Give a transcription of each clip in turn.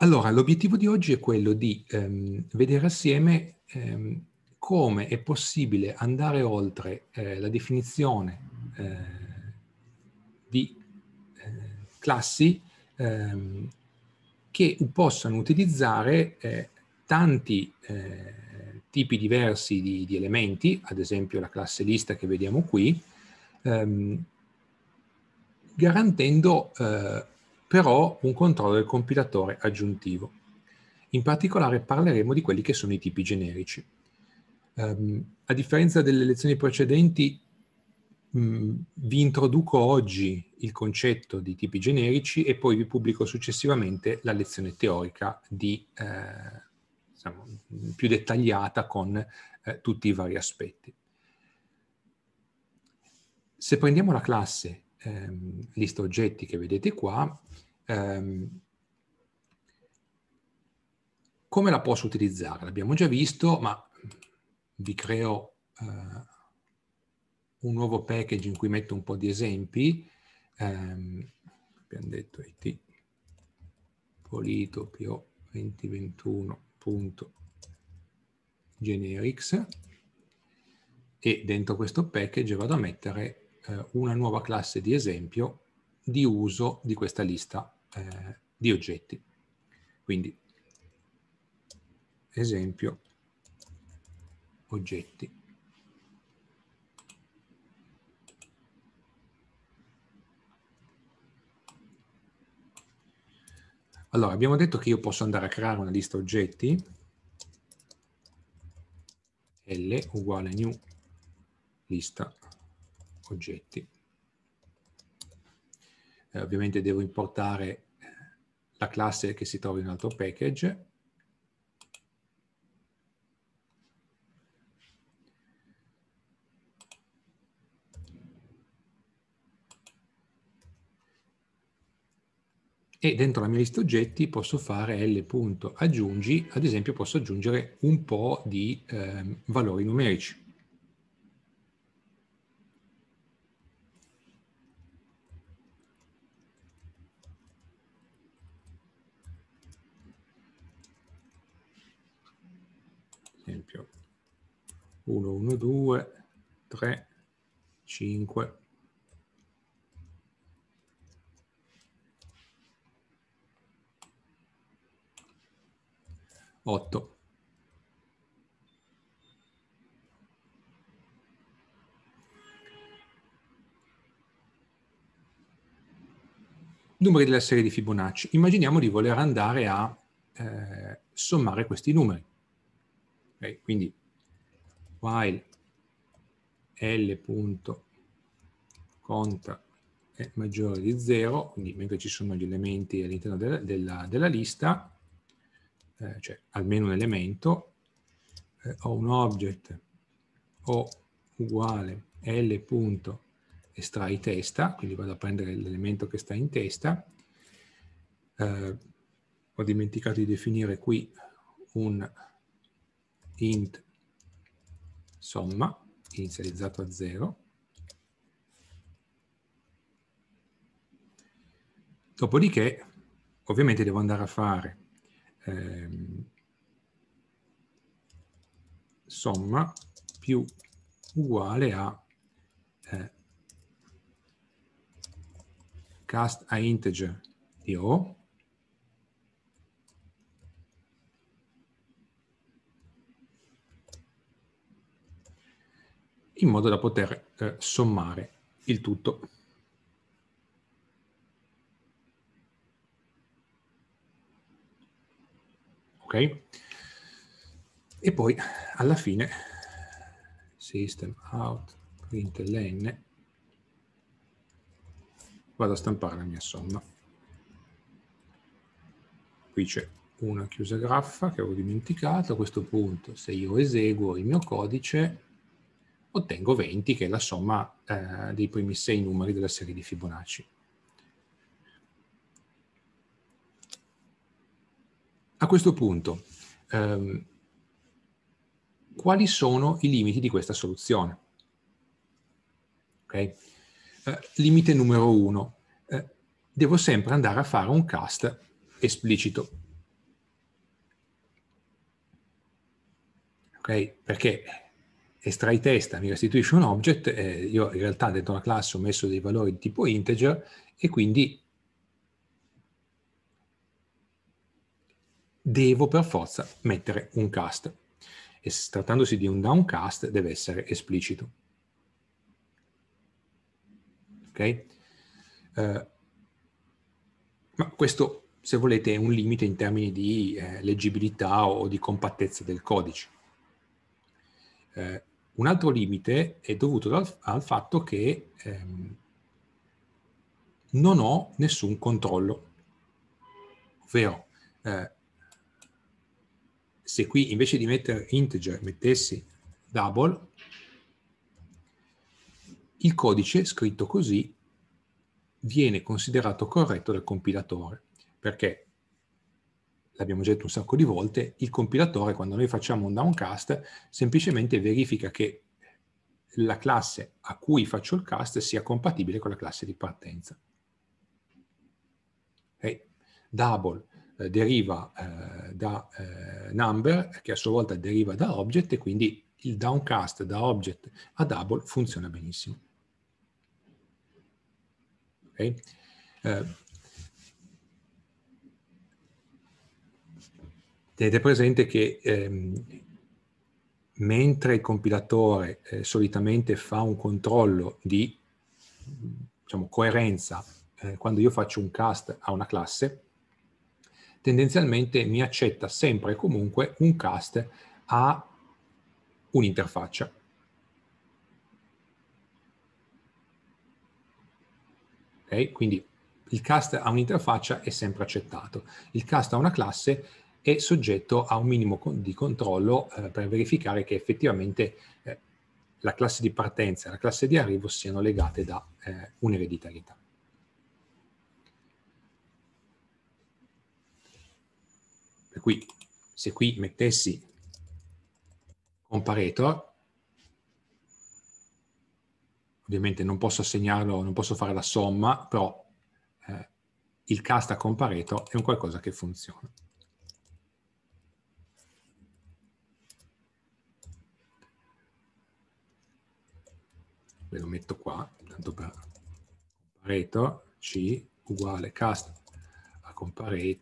Allora, l'obiettivo di oggi è quello di ehm, vedere assieme ehm, come è possibile andare oltre eh, la definizione eh, di eh, classi ehm, che possano utilizzare eh, tanti eh, tipi diversi di, di, elementi, ad esempio la classe lista che vediamo qui, ehm, garantendo eh, però un controllo del compilatore aggiuntivo. In particolare parleremo di quelli che sono i tipi generici. Um, a differenza delle lezioni precedenti, mh, mm, vi introduco oggi il concetto di tipi generici e poi vi pubblico successivamente la lezione teorica di, eh, diciamo, più dettagliata con eh, tutti i vari aspetti. Se prendiamo la classe ehm, lista oggetti che vedete qua, ehm, come la posso utilizzare? L'abbiamo già visto, ma vi creo eh, un nuovo package in cui metto un po' di esempi. Ehm, abbiamo detto IT polito 2021.generics e dentro questo package vado a mettere eh, una nuova classe di esempio di uso di questa lista eh, di oggetti. Quindi esempio oggetti. Allora, abbiamo detto che io posso andare a creare una lista oggetti L uguale new lista oggetti. Eh, ovviamente devo importare eh, la classe che si trova in un altro package. E dentro la mia lista oggetti posso fare l.aggiungi, ad esempio posso aggiungere un po' di eh, valori numerici. 1, 1, 2, 3, 5. Otto. numeri della serie di Fibonacci. Immaginiamo di voler andare a eh, sommare questi numeri. Okay? Quindi while l.conta è maggiore di 0, quindi mentre ci sono gli elementi all'interno della, della, della, lista, eh, cioè almeno un elemento, eh, ho un object o uguale l. estrai testa, quindi vado a prendere l'elemento che sta in testa, eh, ho dimenticato di definire qui un int somma inizializzato a 0. Dopodiché, ovviamente, devo andare a fare ehm, somma più uguale a eh, cast a integer di O in modo da poter eh, sommare il tutto. Ok? E poi alla fine system out print ln vado a stampare la mia somma. Qui c'è una chiusa graffa che avevo dimenticato, a questo punto se io eseguo il mio codice ottengo 20 che è la somma eh, dei primi 6 numeri della serie di Fibonacci. A questo punto, ehm, quali sono i limiti di questa soluzione? Okay. Eh, limite numero 1. Eh, devo sempre andare a fare un cast esplicito. Okay? Perché estrai testa, mi restituisce un object, eh, io in realtà dentro una classe ho messo dei valori di tipo integer e quindi devo per forza mettere un cast. E trattandosi di un downcast deve essere esplicito. Ok? Eh, ma questo, se volete, è un limite in termini di eh, leggibilità o di compattezza del codice. Eh, un altro limite è dovuto dal, al fatto che ehm, non ho nessun controllo, ovvero eh, se qui invece di mettere integer mettessi double, il codice scritto così viene considerato corretto dal compilatore, perché l'abbiamo già detto un sacco di volte, il compilatore quando noi facciamo un downcast semplicemente verifica che la classe a cui faccio il cast sia compatibile con la classe di partenza. Okay. Double eh, deriva eh, da eh, number, che a sua volta deriva da object, e quindi il downcast da object a double funziona benissimo. Okay. Eh, Tenete presente che ehm, mentre il compilatore eh, solitamente fa un controllo di diciamo, coerenza eh, quando io faccio un cast a una classe, tendenzialmente mi accetta sempre e comunque un cast a un'interfaccia. Okay? Quindi il cast a un'interfaccia è sempre accettato. Il cast a una classe e soggetto a un minimo di controllo eh, per verificare che effettivamente eh, la classe di partenza e la classe di arrivo siano legate da eh, un'ereditarietà. Per cui se qui mettessi comparator, ovviamente non posso assegnarlo, non posso fare la somma, però eh, il casta comparator è un qualcosa che funziona. ve lo metto qua, tanto per comparator, c uguale cast a comparator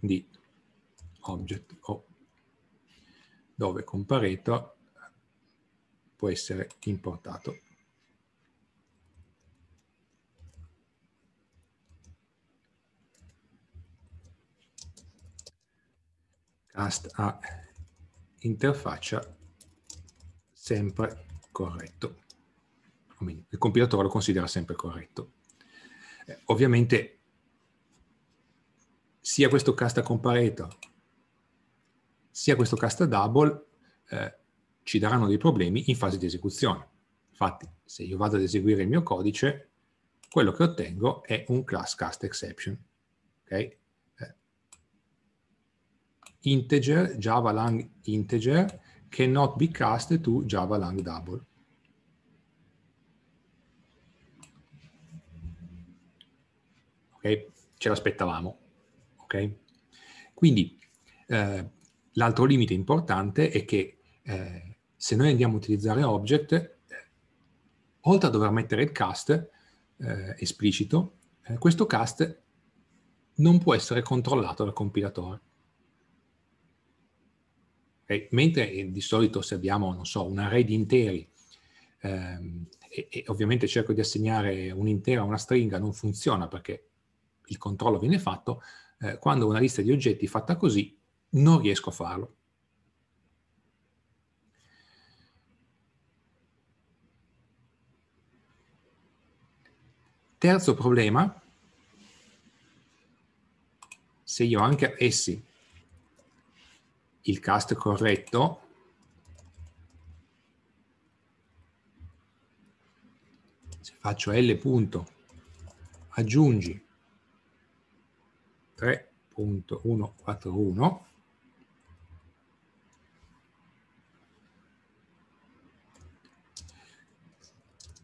di object o dove comparator può essere importato. Cast a interfaccia sempre corretto. Il compilatore lo considera sempre corretto. Eh, ovviamente sia questo cast comparator sia questo cast double eh, ci daranno dei problemi in fase di esecuzione. Infatti, se io vado ad eseguire il mio codice, quello che ottengo è un class cast exception. Okay? Eh, integer, java lang integer, cannot be cast to Java lang double. Ok? Ce l'aspettavamo. Ok? Quindi eh, l'altro limite importante è che eh, se noi andiamo a utilizzare object, eh, oltre a dover mettere il cast eh, esplicito, eh, questo cast non può essere controllato dal compilatore. Okay? Mentre eh, di solito se abbiamo, non so, un array di interi ehm, e, e ovviamente cerco di assegnare un intero a una stringa, non funziona perché il controllo viene fatto, eh, quando una lista di oggetti fatta così non riesco a farlo. Terzo problema, se io anche essi il cast corretto, se faccio L punto, aggiungi 3.141,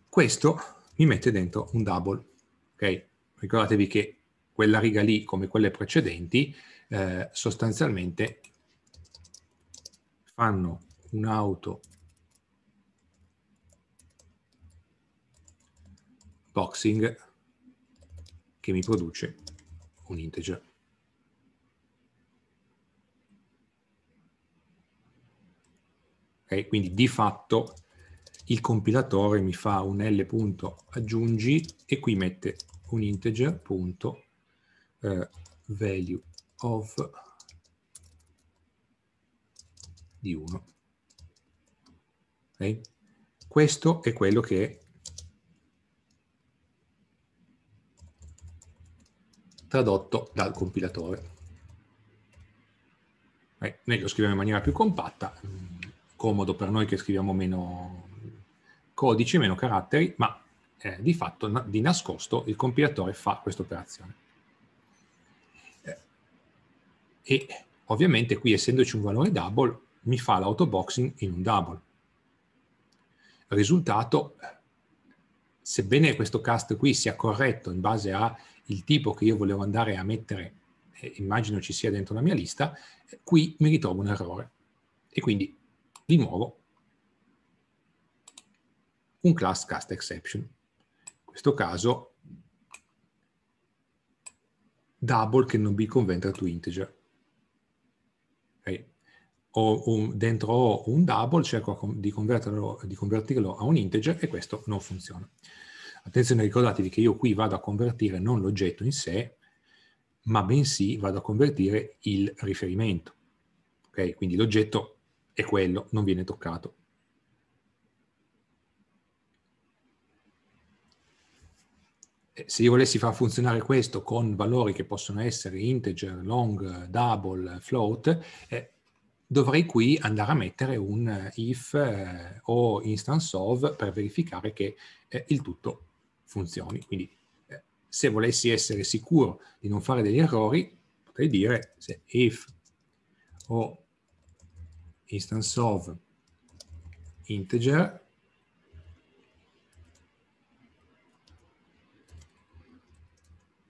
questo mi mette dentro un double. ok Ricordatevi che quella riga lì, come quelle precedenti, eh, sostanzialmente fanno un'auto boxing che mi produce un integer. Okay? Quindi di fatto il compilatore mi fa un l punto aggiungi e qui mette un integer punto eh, value of di 1. Okay? Questo è quello che è tradotto dal compilatore. Okay? Noi lo scriviamo in maniera più compatta, mm, comodo per noi che scriviamo meno codici, meno caratteri, ma eh, di fatto di nascosto il compilatore fa questa operazione. Eh, e ovviamente qui essendoci un valore double mi fa l'autoboxing in un double. risultato, sebbene questo cast qui sia corretto in base al tipo che io volevo andare a mettere, eh, immagino ci sia dentro la mia lista, qui mi ritrovo un errore. E quindi, di nuovo, un class cast exception. In questo caso, double che non be converted to integer ho un, dentro ho un double, cerco cioè di convertirlo, di convertirlo a un integer e questo non funziona. Attenzione, ricordatevi che io qui vado a convertire non l'oggetto in sé, ma bensì vado a convertire il riferimento. Okay? Quindi l'oggetto è quello, non viene toccato. Eh, se io volessi far funzionare questo con valori che possono essere integer, long, double, float, eh, dovrei qui andare a mettere un eh, if eh, o instance of per verificare che eh, il tutto funzioni. Quindi eh, se volessi essere sicuro di non fare degli errori, potrei dire se if o instance of integer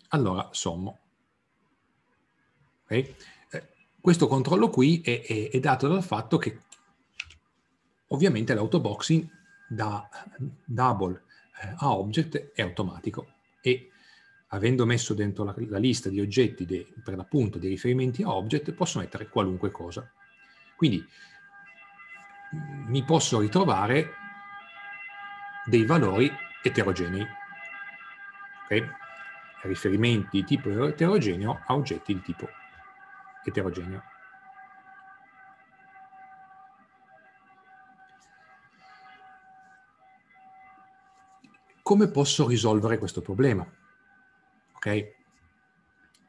allora sommo. Okay? Questo controllo qui è, è, è dato dal fatto che ovviamente l'autoboxing da double eh, a object è automatico e avendo messo dentro la, la lista di oggetti de, per l'appunto dei riferimenti a object posso mettere qualunque cosa. Quindi mi posso ritrovare dei valori eterogenei, okay? riferimenti di tipo eterogeneo a oggetti di tipo eterogeneo. Come posso risolvere questo problema? Okay?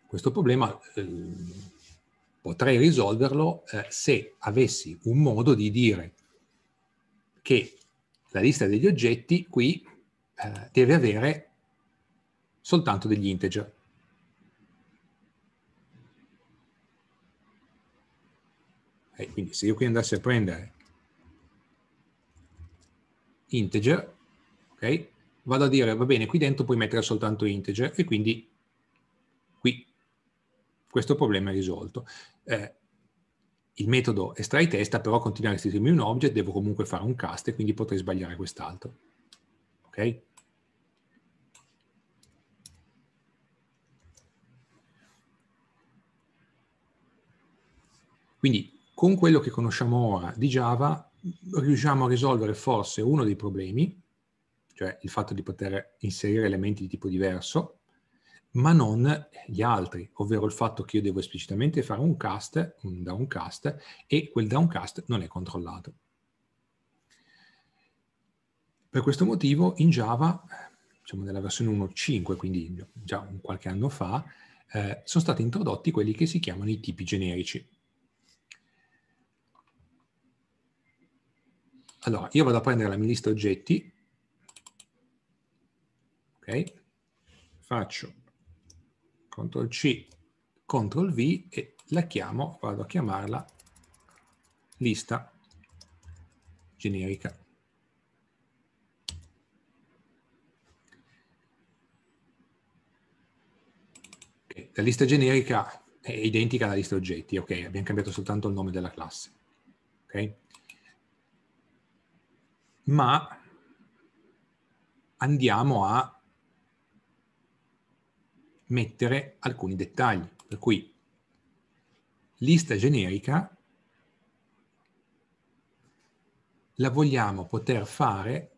Questo problema eh, potrei risolverlo eh, se avessi un modo di dire che la lista degli oggetti qui eh, deve avere soltanto degli integer. E quindi se io qui andassi a prendere integer, ok? Vado a dire, va bene, qui dentro puoi mettere soltanto integer e quindi qui questo problema è risolto. Eh, il metodo estrai testa però continua a restituirmi un object, devo comunque fare un cast e quindi potrei sbagliare quest'altro. Ok? Quindi con quello che conosciamo ora di Java riusciamo a risolvere forse uno dei problemi, cioè il fatto di poter inserire elementi di tipo diverso, ma non gli altri, ovvero il fatto che io devo esplicitamente fare un cast, un downcast, e quel downcast non è controllato. Per questo motivo in Java, diciamo nella versione 1.5, quindi già qualche anno fa, eh, sono stati introdotti quelli che si chiamano i tipi generici. Allora, io vado a prendere la mia lista oggetti, ok? Faccio CTRL C, CTRL V e la chiamo, vado a chiamarla lista generica. La lista generica è identica alla lista oggetti, ok? Abbiamo cambiato soltanto il nome della classe, ok? ma andiamo a mettere alcuni dettagli. Per cui lista generica la vogliamo poter fare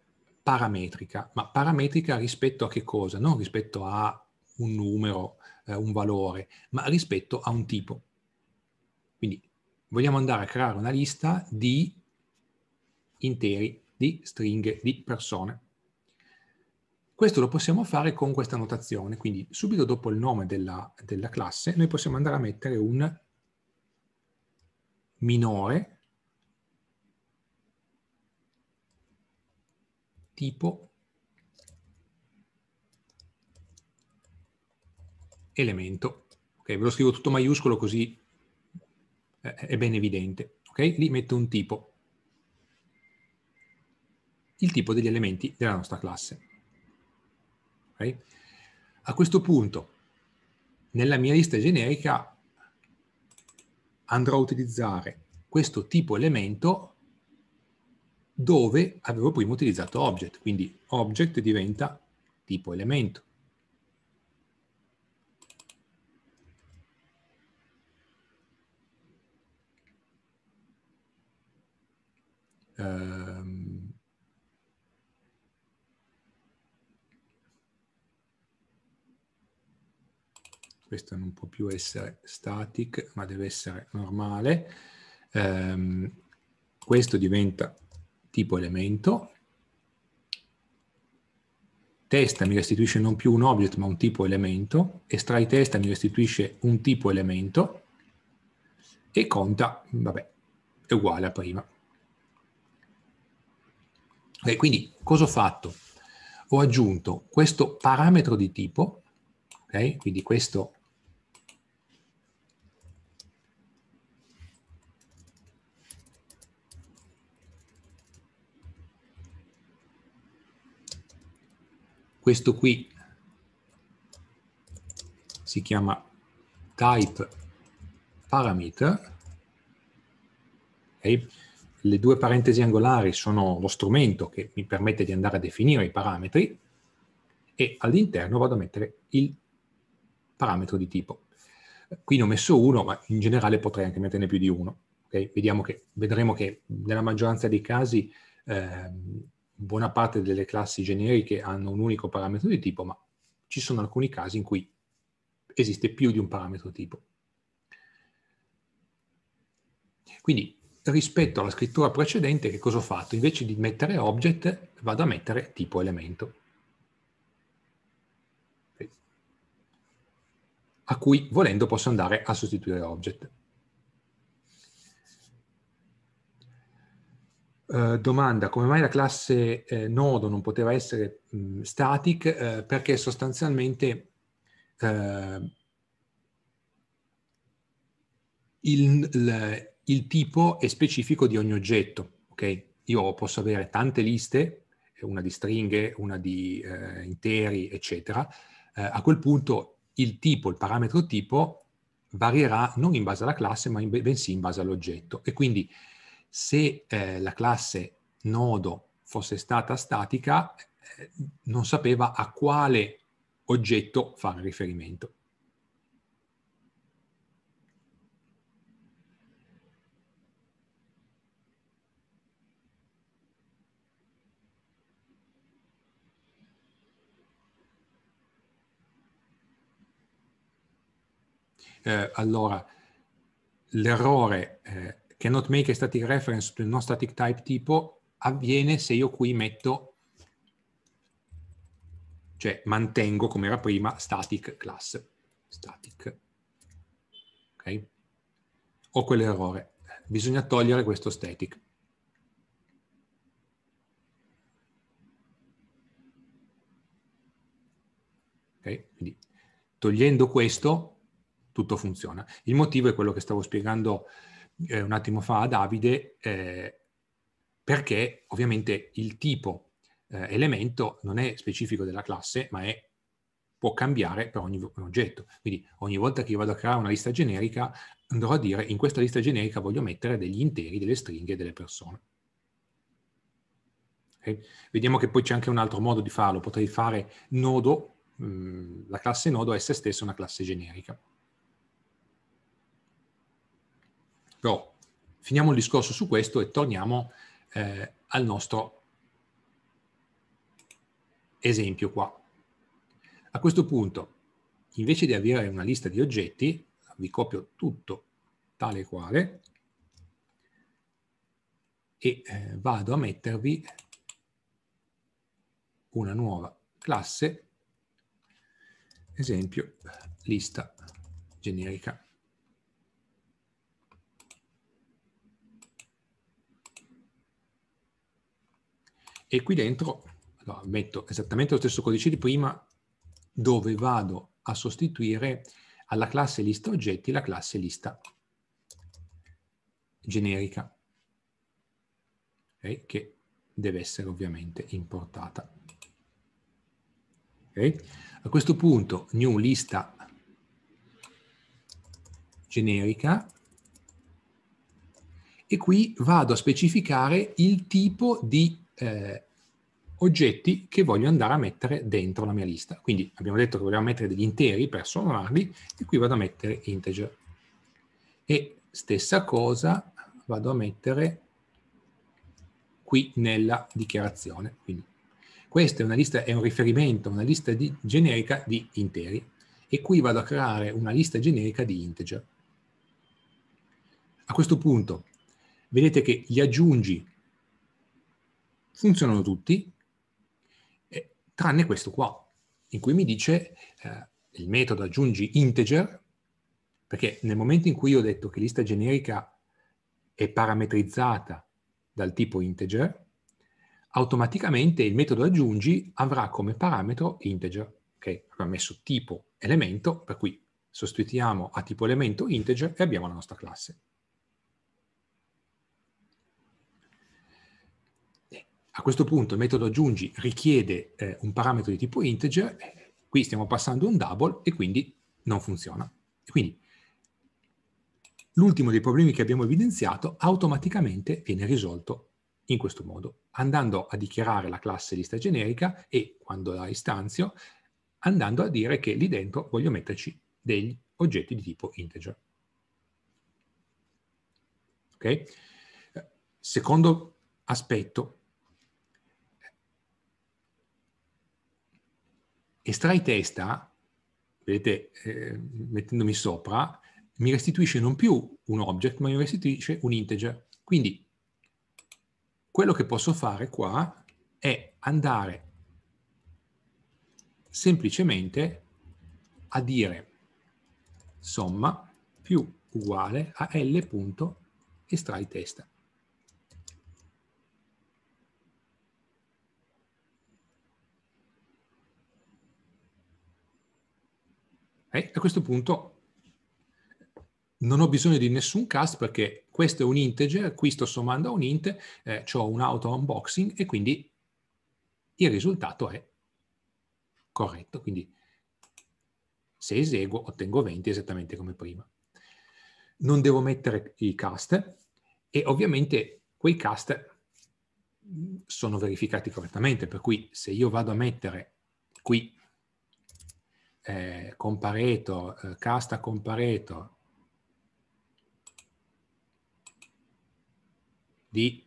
parametrica, ma parametrica rispetto a che cosa? Non rispetto a un numero, eh, un valore, ma rispetto a un tipo. Quindi vogliamo andare a creare una lista di interi di stringhe di persone. Questo lo possiamo fare con questa notazione, quindi subito dopo il nome della, della classe noi possiamo andare a mettere un minore tipo elemento. Ok, ve lo scrivo tutto maiuscolo così eh, è ben evidente. Ok, lì metto un tipo il tipo degli elementi della nostra classe. Okay? A questo punto, nella mia lista generica, andrò a utilizzare questo tipo elemento dove avevo prima utilizzato object, quindi object diventa tipo elemento. Uh, questo non può più essere static, ma deve essere normale. Um, questo diventa tipo elemento. Testa mi restituisce non più un object, ma un tipo elemento. Estrai testa mi restituisce un tipo elemento. E conta, vabbè, è uguale a prima. E quindi cosa ho fatto? Ho aggiunto questo parametro di tipo, okay? quindi questo questo qui si chiama type parameter okay? le due parentesi angolari sono lo strumento che mi permette di andare a definire i parametri e all'interno vado a mettere il parametro di tipo. Qui ne ho messo uno, ma in generale potrei anche metterne più di uno. Okay? Che, vedremo che nella maggioranza dei casi eh, buona parte delle classi generiche hanno un unico parametro di tipo, ma ci sono alcuni casi in cui esiste più di un parametro tipo. Quindi rispetto alla scrittura precedente che cosa ho fatto? Invece di mettere object vado a mettere tipo elemento. a cui volendo posso andare a sostituire object. Eh, domanda come mai la classe eh, nodo non poteva essere mh, static eh, perché sostanzialmente eh, il, il, il, tipo è specifico di ogni oggetto. Okay? Io posso avere tante liste, una di stringhe, una di eh, interi, eccetera. a quel punto il tipo, il parametro tipo varierà non in base alla classe ma in, bensì in base all'oggetto e quindi se eh, la classe nodo fosse stata statica, eh, non sapeva a quale oggetto fare riferimento. Eh, allora, l'errore eh, cannot make a static reference to non static type tipo avviene se io qui metto, cioè mantengo come era prima, static class, static, ok? Ho quell'errore, bisogna togliere questo static. Okay? Quindi togliendo questo tutto funziona. Il motivo è quello che stavo spiegando eh, un attimo fa a Davide, eh, perché ovviamente il tipo eh, elemento non è specifico della classe, ma è, può cambiare per ogni oggetto. Quindi ogni volta che io vado a creare una lista generica, andrò a dire in questa lista generica voglio mettere degli interi, delle stringhe, delle persone. Okay? Vediamo che poi c'è anche un altro modo di farlo. Potrei fare nodo, mh, mm, la classe nodo è se stessa una classe generica. Però finiamo il discorso su questo e torniamo eh, al nostro esempio qua. A questo punto, invece di avere una lista di oggetti, vi copio tutto tale e quale e eh, vado a mettervi una nuova classe, esempio lista generica. e qui dentro allora, metto esattamente lo stesso codice di prima dove vado a sostituire alla classe lista oggetti la classe lista generica okay? che deve essere ovviamente importata. Okay? A questo punto new lista generica e qui vado a specificare il tipo di eh, oggetti che voglio andare a mettere dentro la mia lista. Quindi abbiamo detto che vogliamo mettere degli interi per sommarli e qui vado a mettere integer. E stessa cosa vado a mettere qui nella dichiarazione. Quindi questa è una lista, è un riferimento, una lista di, generica di interi e qui vado a creare una lista generica di integer. A questo punto vedete che gli aggiungi funzionano tutti, eh, tranne questo qua, in cui mi dice eh, il metodo aggiungi integer, perché nel momento in cui ho detto che lista generica è parametrizzata dal tipo integer, automaticamente il metodo aggiungi avrà come parametro integer. Okay? Abbiamo messo tipo elemento, per cui sostituiamo a tipo elemento integer e abbiamo la nostra classe. A questo punto il metodo aggiungi richiede eh, un parametro di tipo integer, qui stiamo passando un double e quindi non funziona. Quindi l'ultimo dei problemi che abbiamo evidenziato automaticamente viene risolto in questo modo, andando a dichiarare la classe lista generica e, quando la istanzio, andando a dire che lì dentro voglio metterci degli oggetti di tipo integer. Okay? Secondo aspetto estrai testa, vedete, eh, mettendomi sopra, mi restituisce non più un object, ma mi restituisce un integer. Quindi quello che posso fare qua è andare semplicemente a dire somma più uguale a l.estrai testa. Okay? A questo punto non ho bisogno di nessun cast perché questo è un integer, qui sto sommando a un int, eh, ho un auto unboxing e quindi il risultato è corretto. Quindi se eseguo ottengo 20 esattamente come prima. Non devo mettere i cast e ovviamente quei cast sono verificati correttamente, per cui se io vado a mettere qui eh, con Pareto, eh, casta con di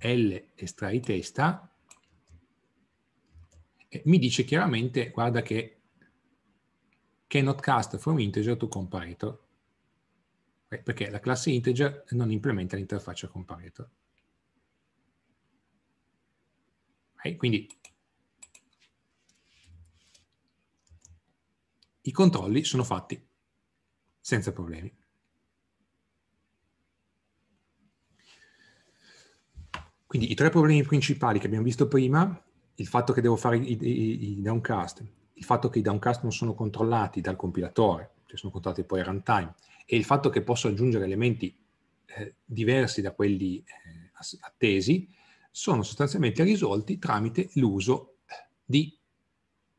L estrai testa, mi dice chiaramente, guarda che cannot cast from integer to compareto, eh, perché la classe integer non implementa l'interfaccia compareto. Okay, quindi I controlli sono fatti senza problemi. Quindi i tre problemi principali che abbiamo visto prima, il fatto che devo fare i, i, i downcast, il fatto che i downcast non sono controllati dal compilatore, cioè sono controllati poi a runtime, e il fatto che posso aggiungere elementi eh, diversi da quelli eh, attesi, sono sostanzialmente risolti tramite l'uso di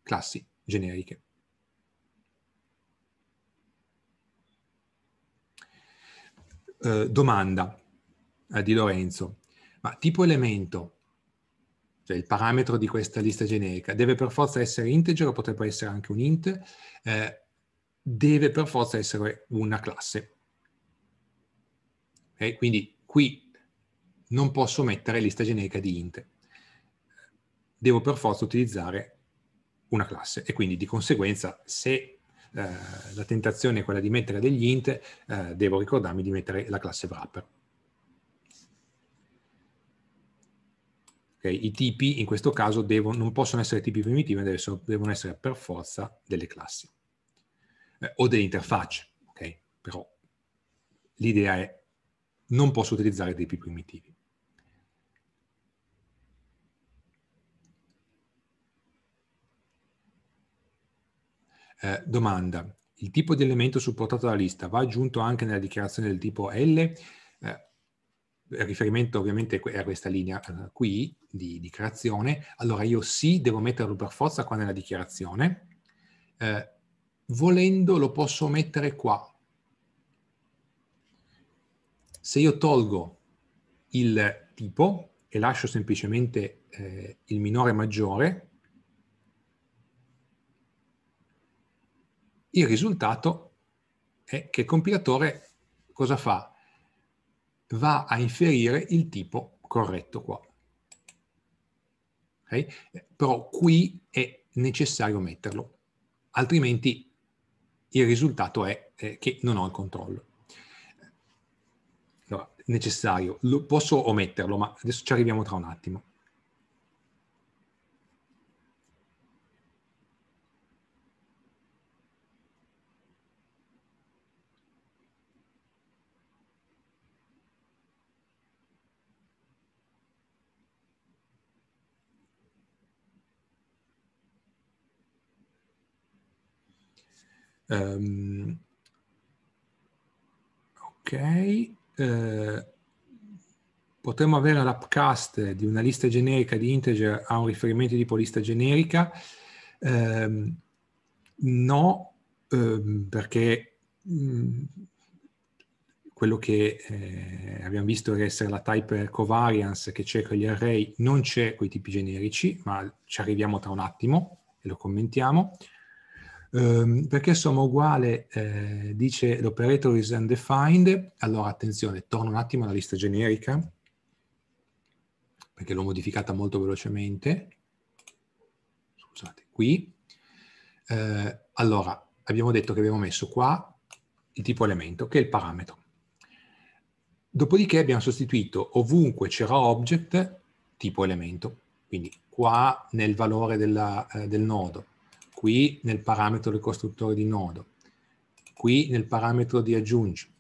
classi generiche. eh, domanda eh, di Lorenzo, ma tipo elemento, cioè il parametro di questa lista generica, deve per forza essere integer o potrebbe essere anche un int, eh, deve per forza essere una classe. Okay? Eh, quindi qui non posso mettere lista generica di int, devo per forza utilizzare una classe e quindi di conseguenza se eh, la tentazione è quella di mettere degli int, eh, devo ricordarmi di mettere la classe wrapper. Okay, I tipi in questo caso devo, non possono essere tipi primitivi, ma devono, devono essere per forza delle classi eh, o delle interfacce, okay? però l'idea è non posso utilizzare tipi primitivi. Eh, domanda, il tipo di elemento supportato dalla lista va aggiunto anche nella dichiarazione del tipo L? Eh, riferimento ovviamente a questa linea eh, qui di, di, creazione, allora io sì, devo metterlo per forza qua nella dichiarazione, eh, volendo lo posso mettere qua. Se io tolgo il tipo e lascio semplicemente eh, il minore maggiore, Il risultato è che il compilatore cosa fa? Va a inferire il tipo corretto qua. Okay? Però qui è necessario metterlo, altrimenti il risultato è che non ho il controllo. Allora, necessario, Lo posso ometterlo, ma adesso ci arriviamo tra un attimo. Um, ok. Uh, potremmo avere l'upcast di una lista generica di integer a un riferimento tipo lista generica? Um, no, um, perché mm, quello che eh, abbiamo visto essere la type covariance che c'è con gli array non c'è con i tipi generici, ma ci arriviamo tra un attimo e lo commentiamo. Um, perché somma uguale eh, dice l'operator is undefined, allora attenzione, torno un attimo alla lista generica, perché l'ho modificata molto velocemente, scusate, qui. Eh, allora, abbiamo detto che abbiamo messo qua il tipo elemento, che è il parametro. Dopodiché abbiamo sostituito ovunque c'era object, tipo elemento, quindi qua nel valore della, eh, del nodo, qui nel parametro del costruttore di nodo, qui nel parametro di aggiungi,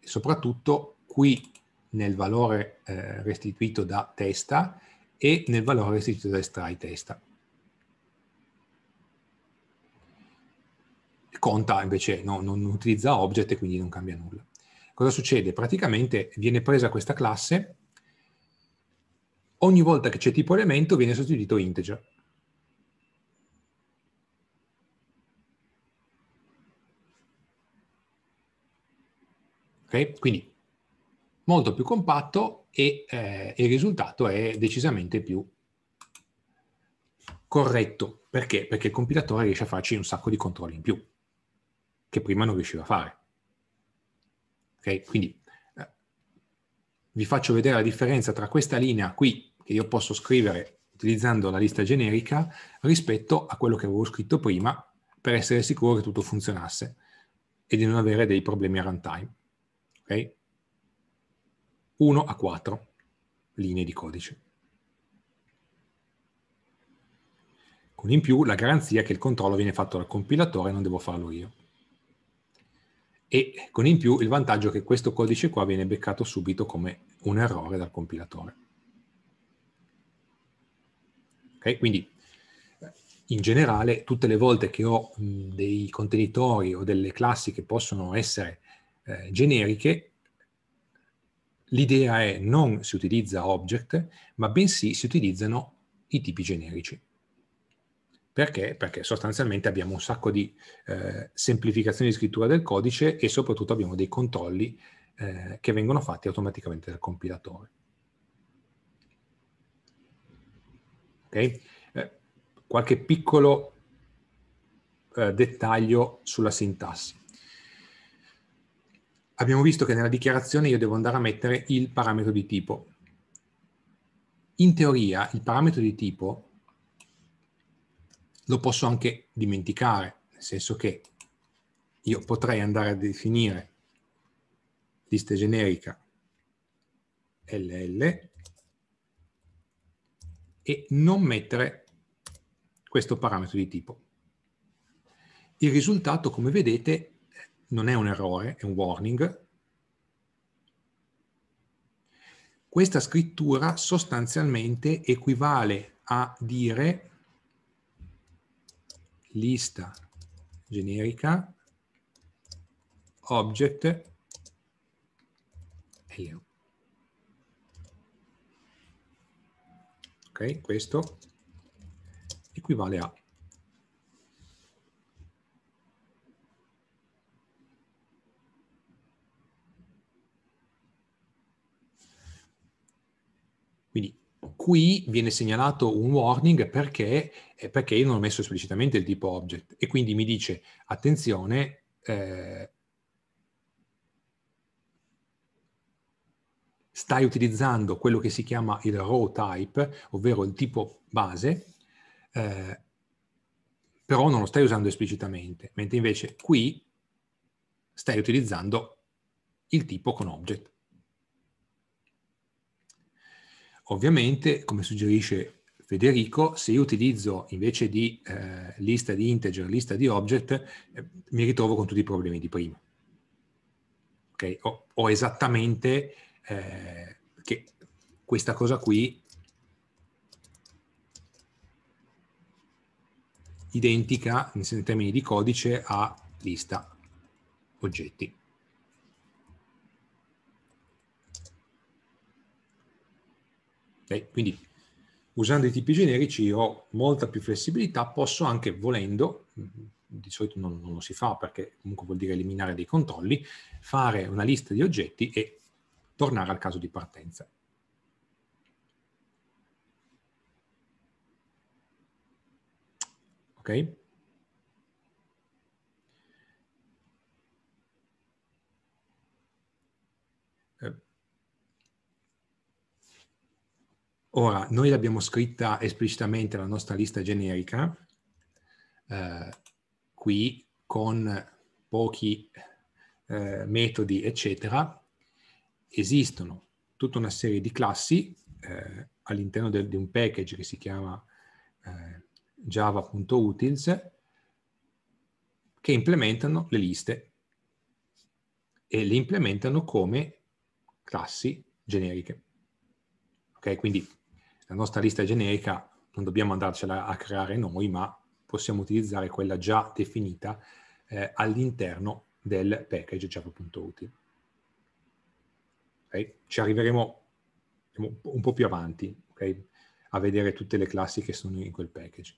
e soprattutto qui nel valore eh, restituito da testa e nel valore restituito da estrai testa. Conta invece no, non utilizza object e quindi non cambia nulla. Cosa succede? Praticamente viene presa questa classe, ogni volta che c'è tipo elemento viene sostituito integer Okay? Quindi molto più compatto e eh, il risultato è decisamente più corretto. Perché? Perché il compilatore riesce a farci un sacco di controlli in più che prima non riusciva a fare. Okay? Quindi eh, vi faccio vedere la differenza tra questa linea qui, che io posso scrivere utilizzando la lista generica, rispetto a quello che avevo scritto prima per essere sicuro che tutto funzionasse e di non avere dei problemi a runtime ok? 1 a 4 linee di codice. Con in più la garanzia che il controllo viene fatto dal compilatore e non devo farlo io. E con in più il vantaggio che questo codice qua viene beccato subito come un errore dal compilatore. Okay? Quindi in generale tutte le volte che ho dei contenitori o delle classi che possono essere eh, generiche, l'idea è non si utilizza object, ma bensì si utilizzano i tipi generici. Perché? Perché sostanzialmente abbiamo un sacco di eh, semplificazioni di scrittura del codice e soprattutto abbiamo dei controlli eh, che vengono fatti automaticamente dal compilatore. Ok? Eh, qualche piccolo eh, dettaglio sulla sintassi abbiamo visto che nella dichiarazione io devo andare a mettere il parametro di tipo. In teoria il parametro di tipo lo posso anche dimenticare, nel senso che io potrei andare a definire lista generica LL e non mettere questo parametro di tipo. Il risultato, come vedete, non è un errore, è un warning. Questa scrittura sostanzialmente equivale a dire lista generica object hello. Ok, questo equivale a qui viene segnalato un warning perché, eh, perché io non ho messo esplicitamente il tipo object e quindi mi dice attenzione, eh, stai utilizzando quello che si chiama il raw type, ovvero il tipo base, eh, però non lo stai usando esplicitamente, mentre invece qui stai utilizzando il tipo con object. Ovviamente, come suggerisce Federico, se io utilizzo invece di eh, lista di integer, lista di object, eh, mi ritrovo con tutti i problemi di prima. Okay? Ho, ho esattamente eh, che questa cosa qui identica in termini di codice a lista oggetti. Okay? Quindi usando i tipi generici ho molta più flessibilità, posso anche volendo, mm, di solito non, non, lo si fa perché comunque vuol dire eliminare dei controlli, fare una lista di oggetti e tornare al caso di partenza. Ok? Ora, noi l'abbiamo scritta esplicitamente la nostra lista generica, eh, qui con pochi eh, metodi, eccetera. Esistono tutta una serie di classi eh, all'interno di un package che si chiama eh, java.utils che implementano le liste e le implementano come classi generiche. Ok, quindi la nostra lista generica non dobbiamo andarcela a creare noi, ma possiamo utilizzare quella già definita eh, all'interno del package java.util. Okay? Ci arriveremo un po' più avanti okay? a vedere tutte le classi che sono in quel package.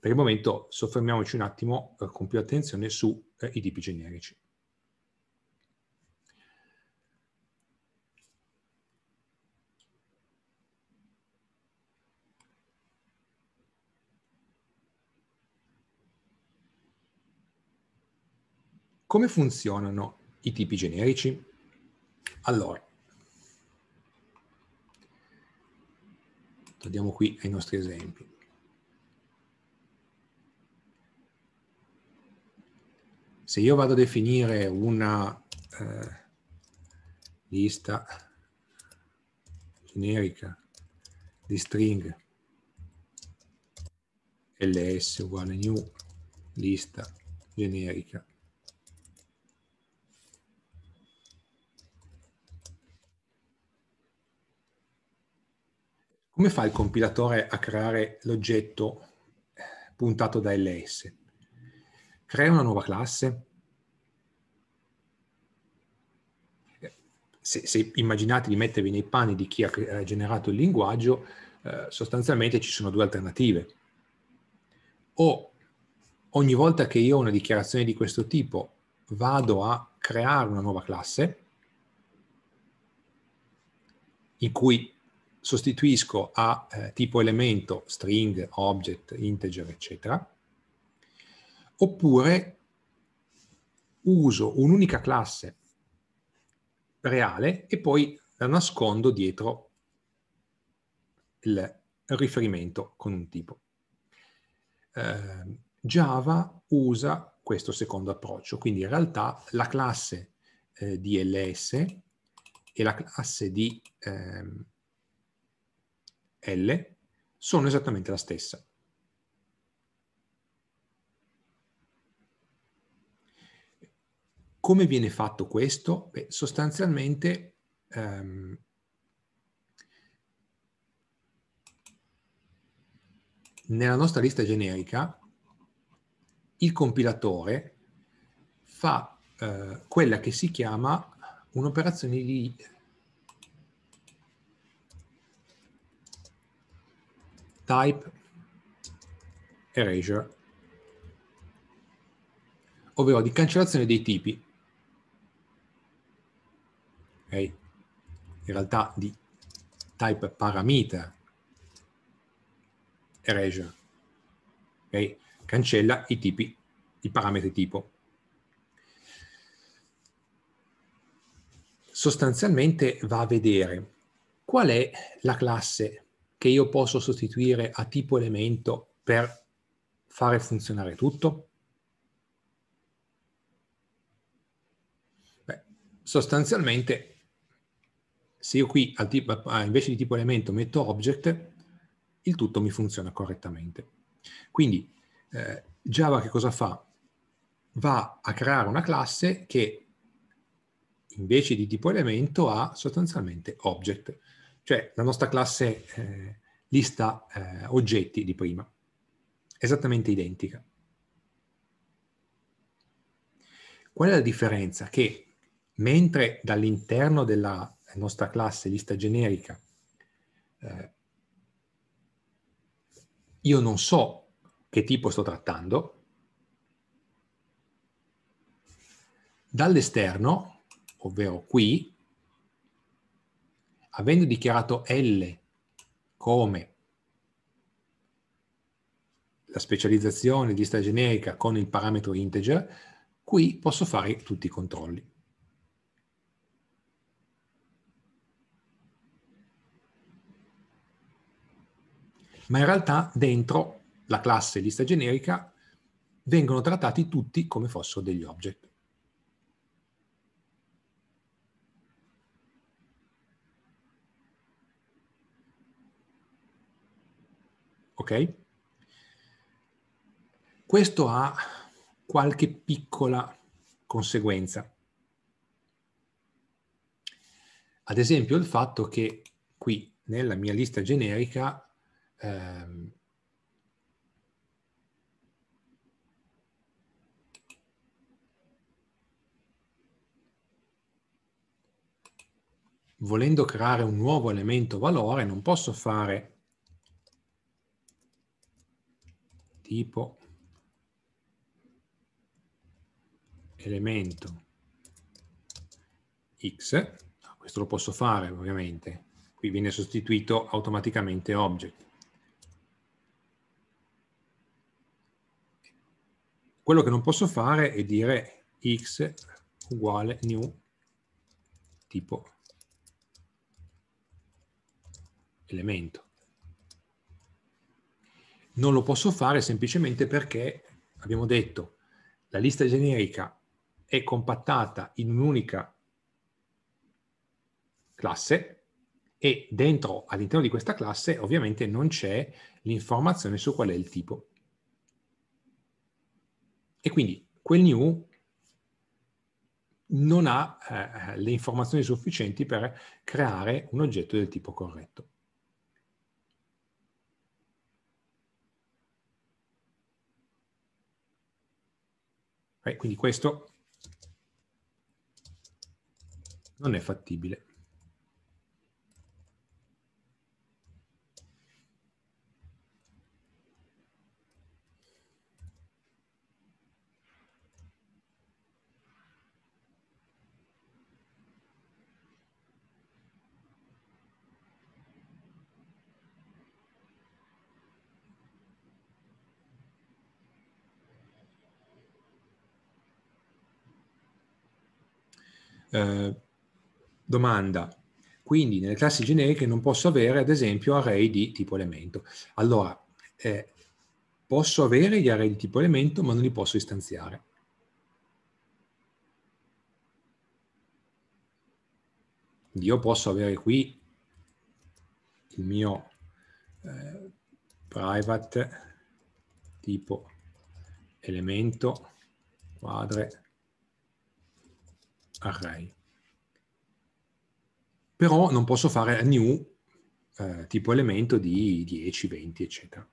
Per il momento soffermiamoci un attimo eh, con più attenzione sui eh, DP generici. Come funzionano i tipi generici? Allora, torniamo qui ai nostri esempi. Se io vado a definire una eh, lista generica di string ls uguale new lista generica Come fa il compilatore a creare l'oggetto eh, puntato da ls? Crea una nuova classe? Eh, se, se, immaginate di mettervi nei panni di chi ha generato il linguaggio, eh, sostanzialmente ci sono due alternative. O ogni volta che io ho una dichiarazione di questo tipo vado a creare una nuova classe in cui sostituisco a eh, tipo elemento string, object, integer, eccetera, oppure uso un'unica classe reale e poi la nascondo dietro il riferimento con un tipo. Eh, Java usa questo secondo approccio, quindi in realtà la classe eh, di ls e la classe di ehm, l sono esattamente la stessa. Come viene fatto questo? Beh, sostanzialmente ehm, nella nostra lista generica il compilatore fa eh, quella che si chiama un'operazione di type erasure, ovvero di cancellazione dei tipi. Okay. In realtà di type parameter erasure. Okay. Cancella i tipi, i parametri tipo. Sostanzialmente va a vedere qual è la classe che io posso sostituire a tipo elemento per fare funzionare tutto? Beh, sostanzialmente, se io qui tipo, invece di tipo elemento metto object, il tutto mi funziona correttamente. Quindi eh, Java che cosa fa? Va a creare una classe che invece di tipo elemento ha sostanzialmente object cioè la nostra classe eh, lista eh, oggetti di prima, esattamente identica. Qual è la differenza? Che mentre dall'interno della nostra classe lista generica eh, io non so che tipo sto trattando, dall'esterno, ovvero qui, avendo dichiarato L come la specializzazione di lista generica con il parametro integer, qui posso fare tutti i controlli. Ma in realtà dentro la classe lista generica vengono trattati tutti come fossero degli object. Ok? Questo ha qualche piccola conseguenza. Ad esempio il fatto che qui nella mia lista generica ehm, volendo creare un nuovo elemento valore non posso fare tipo elemento x, questo lo posso fare ovviamente, qui viene sostituito automaticamente object. Quello che non posso fare è dire x uguale new tipo elemento. Non lo posso fare semplicemente perché, abbiamo detto, la lista generica è compattata in un'unica classe e dentro, all'interno di questa classe, ovviamente non c'è l'informazione su qual è il tipo. E quindi quel new non ha eh, le informazioni sufficienti per creare un oggetto del tipo corretto. quindi questo non è fattibile. Eh, domanda. Quindi nelle classi generiche non posso avere, ad esempio, array di tipo elemento. Allora, eh, posso avere gli array di tipo elemento, ma non li posso istanziare. Io posso avere qui il mio eh, private tipo elemento quadre array. Però non posso fare new eh, tipo elemento di 10, 20, eccetera.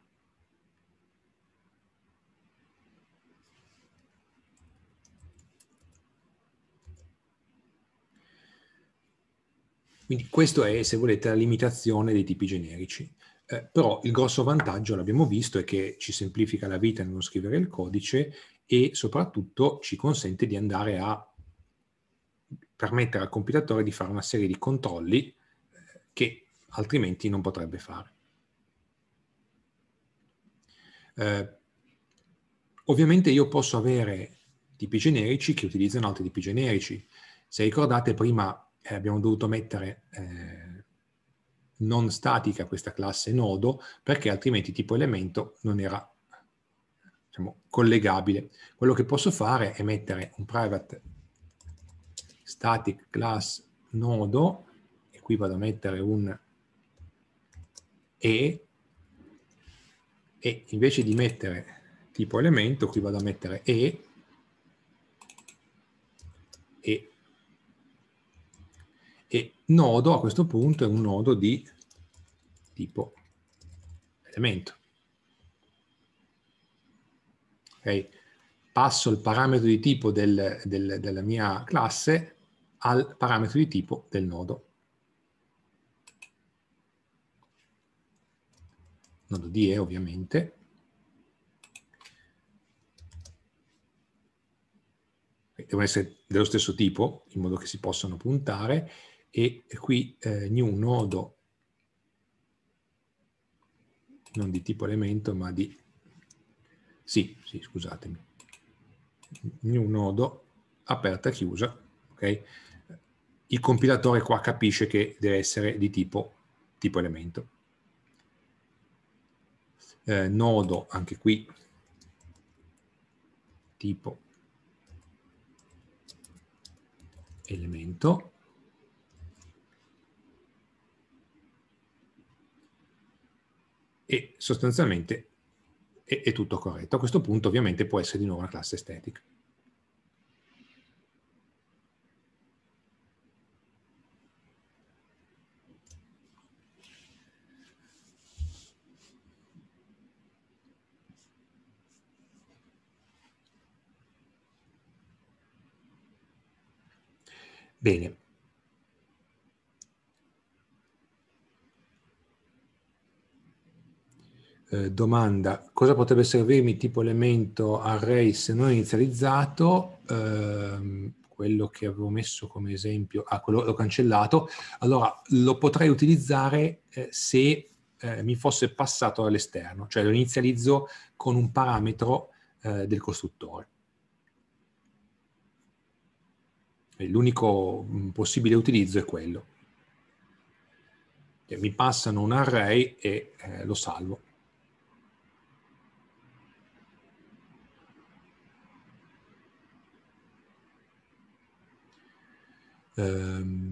Quindi questo è, se volete, la limitazione dei tipi generici. Eh, però il grosso vantaggio, l'abbiamo visto, è che ci semplifica la vita nello scrivere il codice e soprattutto ci consente di andare a permettere al compilatore di fare una serie di controlli eh, che altrimenti non potrebbe fare. Eh, ovviamente io posso avere tipi generici che utilizzano altri tipi generici. Se ricordate prima eh, abbiamo dovuto mettere eh, non statica questa classe nodo perché altrimenti tipo elemento non era diciamo, collegabile. Quello che posso fare è mettere un private static class nodo, e qui vado a mettere un e, e invece di mettere tipo elemento, qui vado a mettere e, e, e nodo a questo punto è un nodo di tipo elemento. Okay. Passo il parametro di tipo del, del, della mia classe al parametro di tipo del nodo. Nodo DE ovviamente. Devono essere dello stesso tipo, in modo che si possano puntare, e qui eh, new nodo, non di tipo elemento, ma di... Sì, sì, scusatemi. New nodo, aperta, e chiusa, ok? il compilatore qua capisce che deve essere di tipo, tipo elemento. Eh, nodo, anche qui, tipo elemento. E sostanzialmente è, è tutto corretto. A questo punto ovviamente può essere di nuovo una classe estetica. Bene. Eh, domanda, cosa potrebbe servirmi tipo elemento array se non inizializzato? Eh, quello che avevo messo come esempio, ah, quello l'ho cancellato. Allora, lo potrei utilizzare eh, se eh, mi fosse passato all'esterno, cioè lo inizializzo con un parametro eh, del costruttore. l'unico mm, possibile utilizzo è quello. Cioè, mi passano un array e eh, lo salvo. Um,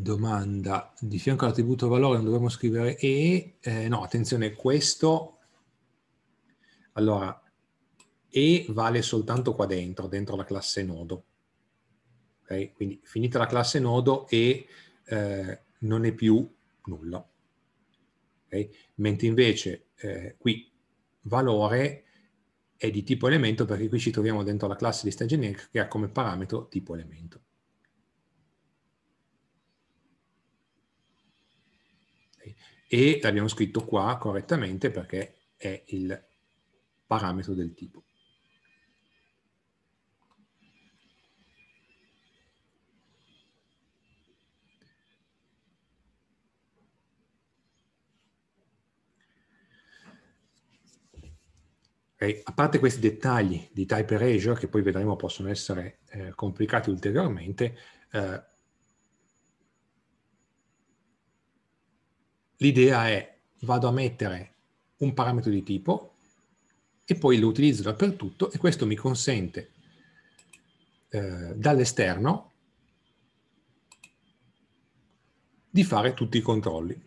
Domanda, di fianco all'attributo valore non dobbiamo scrivere e, eh, no attenzione questo, allora e vale soltanto qua dentro, dentro la classe nodo. Okay? Quindi finita la classe nodo e eh, non è più nulla. Okay? Mentre invece eh, qui valore è di tipo elemento perché qui ci troviamo dentro la classe di generica che ha come parametro tipo elemento. e l'abbiamo scritto qua correttamente perché è il parametro del tipo. Okay. A parte questi dettagli di type erasure, che poi vedremo possono essere eh, complicati ulteriormente, eh, l'idea è vado a mettere un parametro di tipo e poi lo utilizzo dappertutto e questo mi consente eh, dall'esterno di fare tutti i controlli.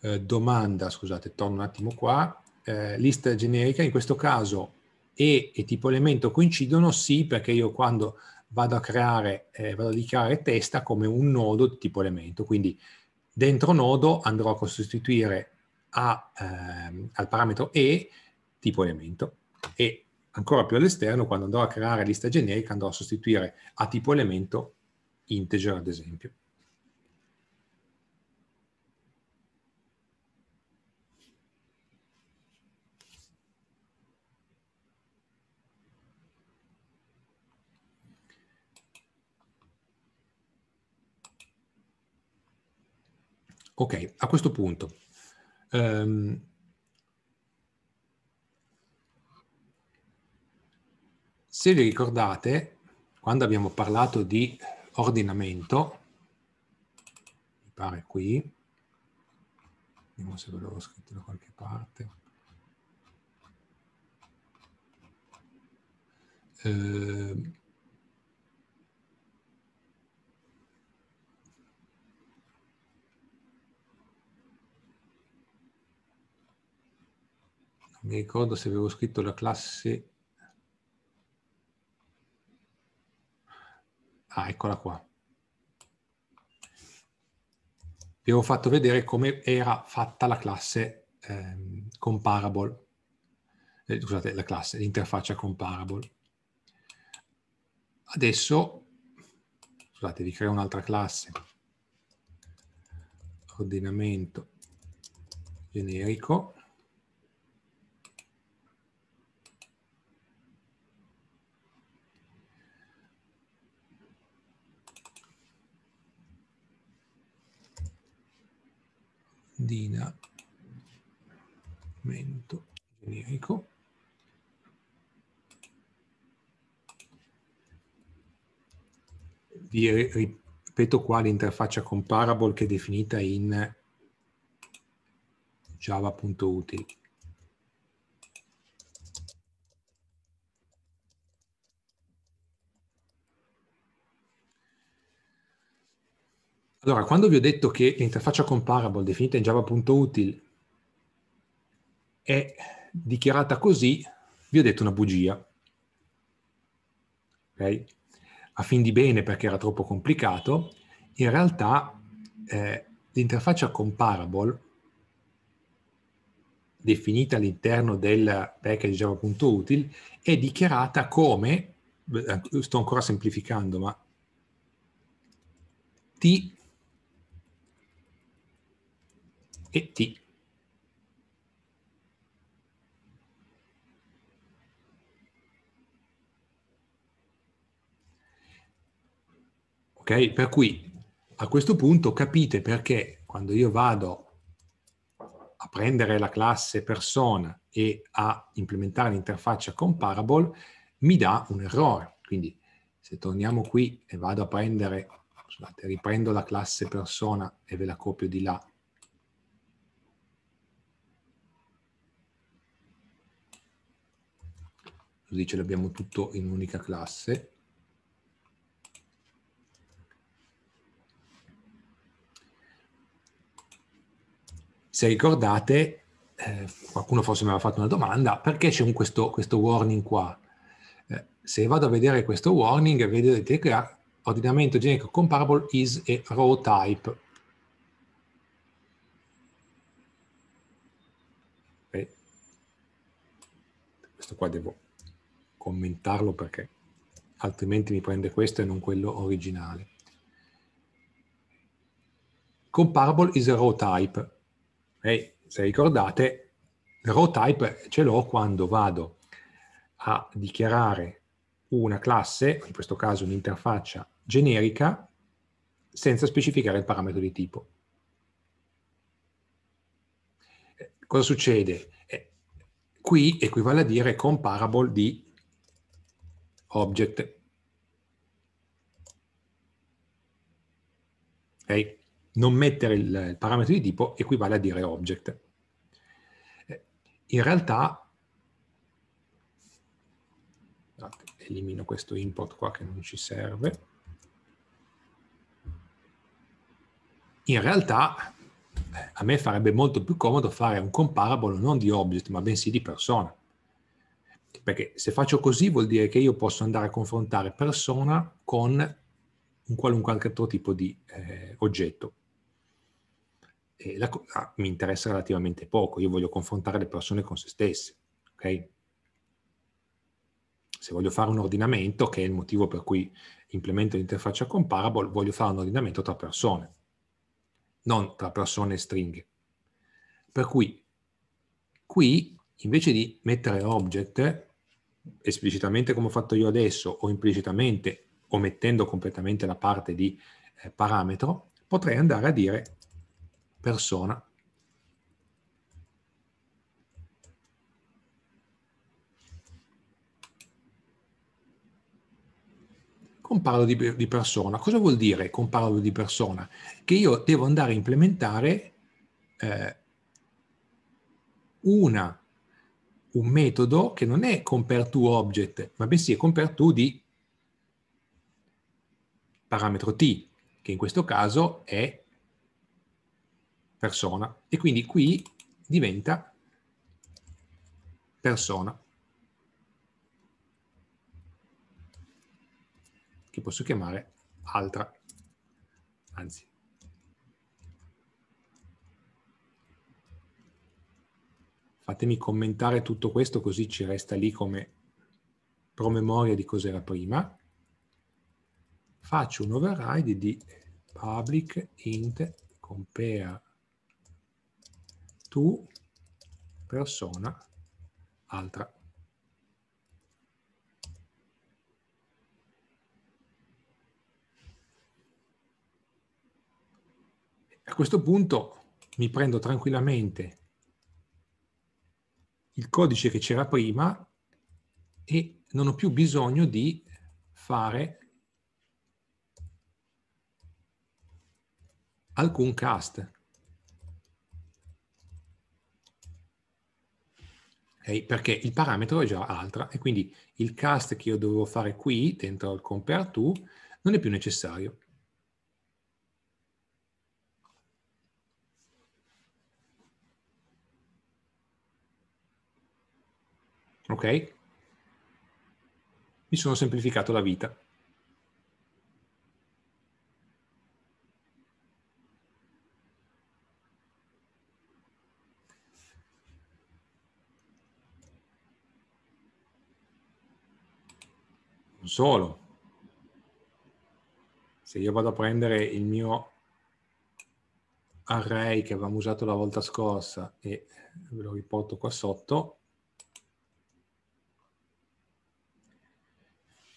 Eh, domanda, scusate, torno un attimo qua, eh, lista generica, in questo caso e e tipo elemento coincidono? Sì, perché io quando vado a creare, eh, vado a dichiarare testa come un nodo di tipo elemento. Quindi dentro nodo andrò a sostituire a, ehm, al parametro e tipo elemento e ancora più all'esterno quando andrò a creare lista generica andrò a sostituire a tipo elemento integer ad esempio. Ok, a questo punto, um, se vi ricordate, quando abbiamo parlato di ordinamento, mi pare qui, vediamo se ve l'ho scritto da qualche parte, uh, mi ricordo se avevo scritto la classe... Ah, eccola qua. Vi ho fatto vedere come era fatta la classe ehm, comparable, eh, scusate, la classe, l'interfaccia comparable. Adesso, scusate, vi creo un'altra classe, ordinamento generico, ordinamento generico. Vi ripeto qua l'interfaccia comparable che è definita in java.util. Allora, quando vi ho detto che l'interfaccia comparable definita in java.util è dichiarata così, vi ho detto una bugia. Okay? A fin di bene perché era troppo complicato, in realtà eh, l'interfaccia comparable definita all'interno del package java.util è dichiarata come, sto ancora semplificando, ma t e T. Ok? Per cui a questo punto capite perché quando io vado a prendere la classe persona e a implementare l'interfaccia con Parable, mi dà un errore. Quindi se torniamo qui e vado a prendere, scusate, riprendo la classe persona e ve la copio di là così ce l'abbiamo tutto in un'unica classe. Se ricordate, eh, qualcuno forse mi aveva fatto una domanda, perché c'è questo, questo, warning qua? Eh, se vado a vedere questo warning, vedete che ordinamento generico comparable is e raw type. questo qua devo commentarlo perché altrimenti mi prende questo e non quello originale. Comparable is a row type. E se ricordate, row type ce l'ho quando vado a dichiarare una classe, in questo caso un'interfaccia generica, senza specificare il parametro di tipo. Eh, cosa succede? Eh, qui equivale a dire comparable di object. Okay? Non mettere il, il parametro di tipo equivale a dire object. Eh, in realtà, ah, elimino questo import qua che non ci serve. In realtà eh, a me farebbe molto più comodo fare un comparable non di object ma bensì di persona. Perché se faccio così vuol dire che io posso andare a confrontare persona con un qualunque altro tipo di eh, oggetto. La, ah, mi interessa relativamente poco, io voglio confrontare le persone con se stesse, ok? Se voglio fare un ordinamento, che è il motivo per cui implemento l'interfaccia comparable, voglio fare un ordinamento tra persone, non tra persone e stringhe. Per cui qui invece di mettere object esplicitamente come ho fatto io adesso o implicitamente omettendo completamente la parte di eh, parametro, potrei andare a dire persona. Con di, di persona. Cosa vuol dire con parlo di persona? Che io devo andare a implementare eh, una un metodo che non è compare to object, ma bensì è compare to di parametro t, che in questo caso è persona. E quindi qui diventa persona. Che posso chiamare altra. Anzi, Fatemi commentare tutto questo così ci resta lì come promemoria di cos'era prima. Faccio un override di public int compare to persona altra. A questo punto mi prendo tranquillamente il codice che c'era prima e non ho più bisogno di fare alcun cast. Okay, perché il parametro è già altra e quindi il cast che io dovevo fare qui dentro il compare to non è più necessario. ok? Mi sono semplificato la vita. Non solo. Se io vado a prendere il mio array che avevamo usato la volta scorsa e ve lo riporto qua sotto,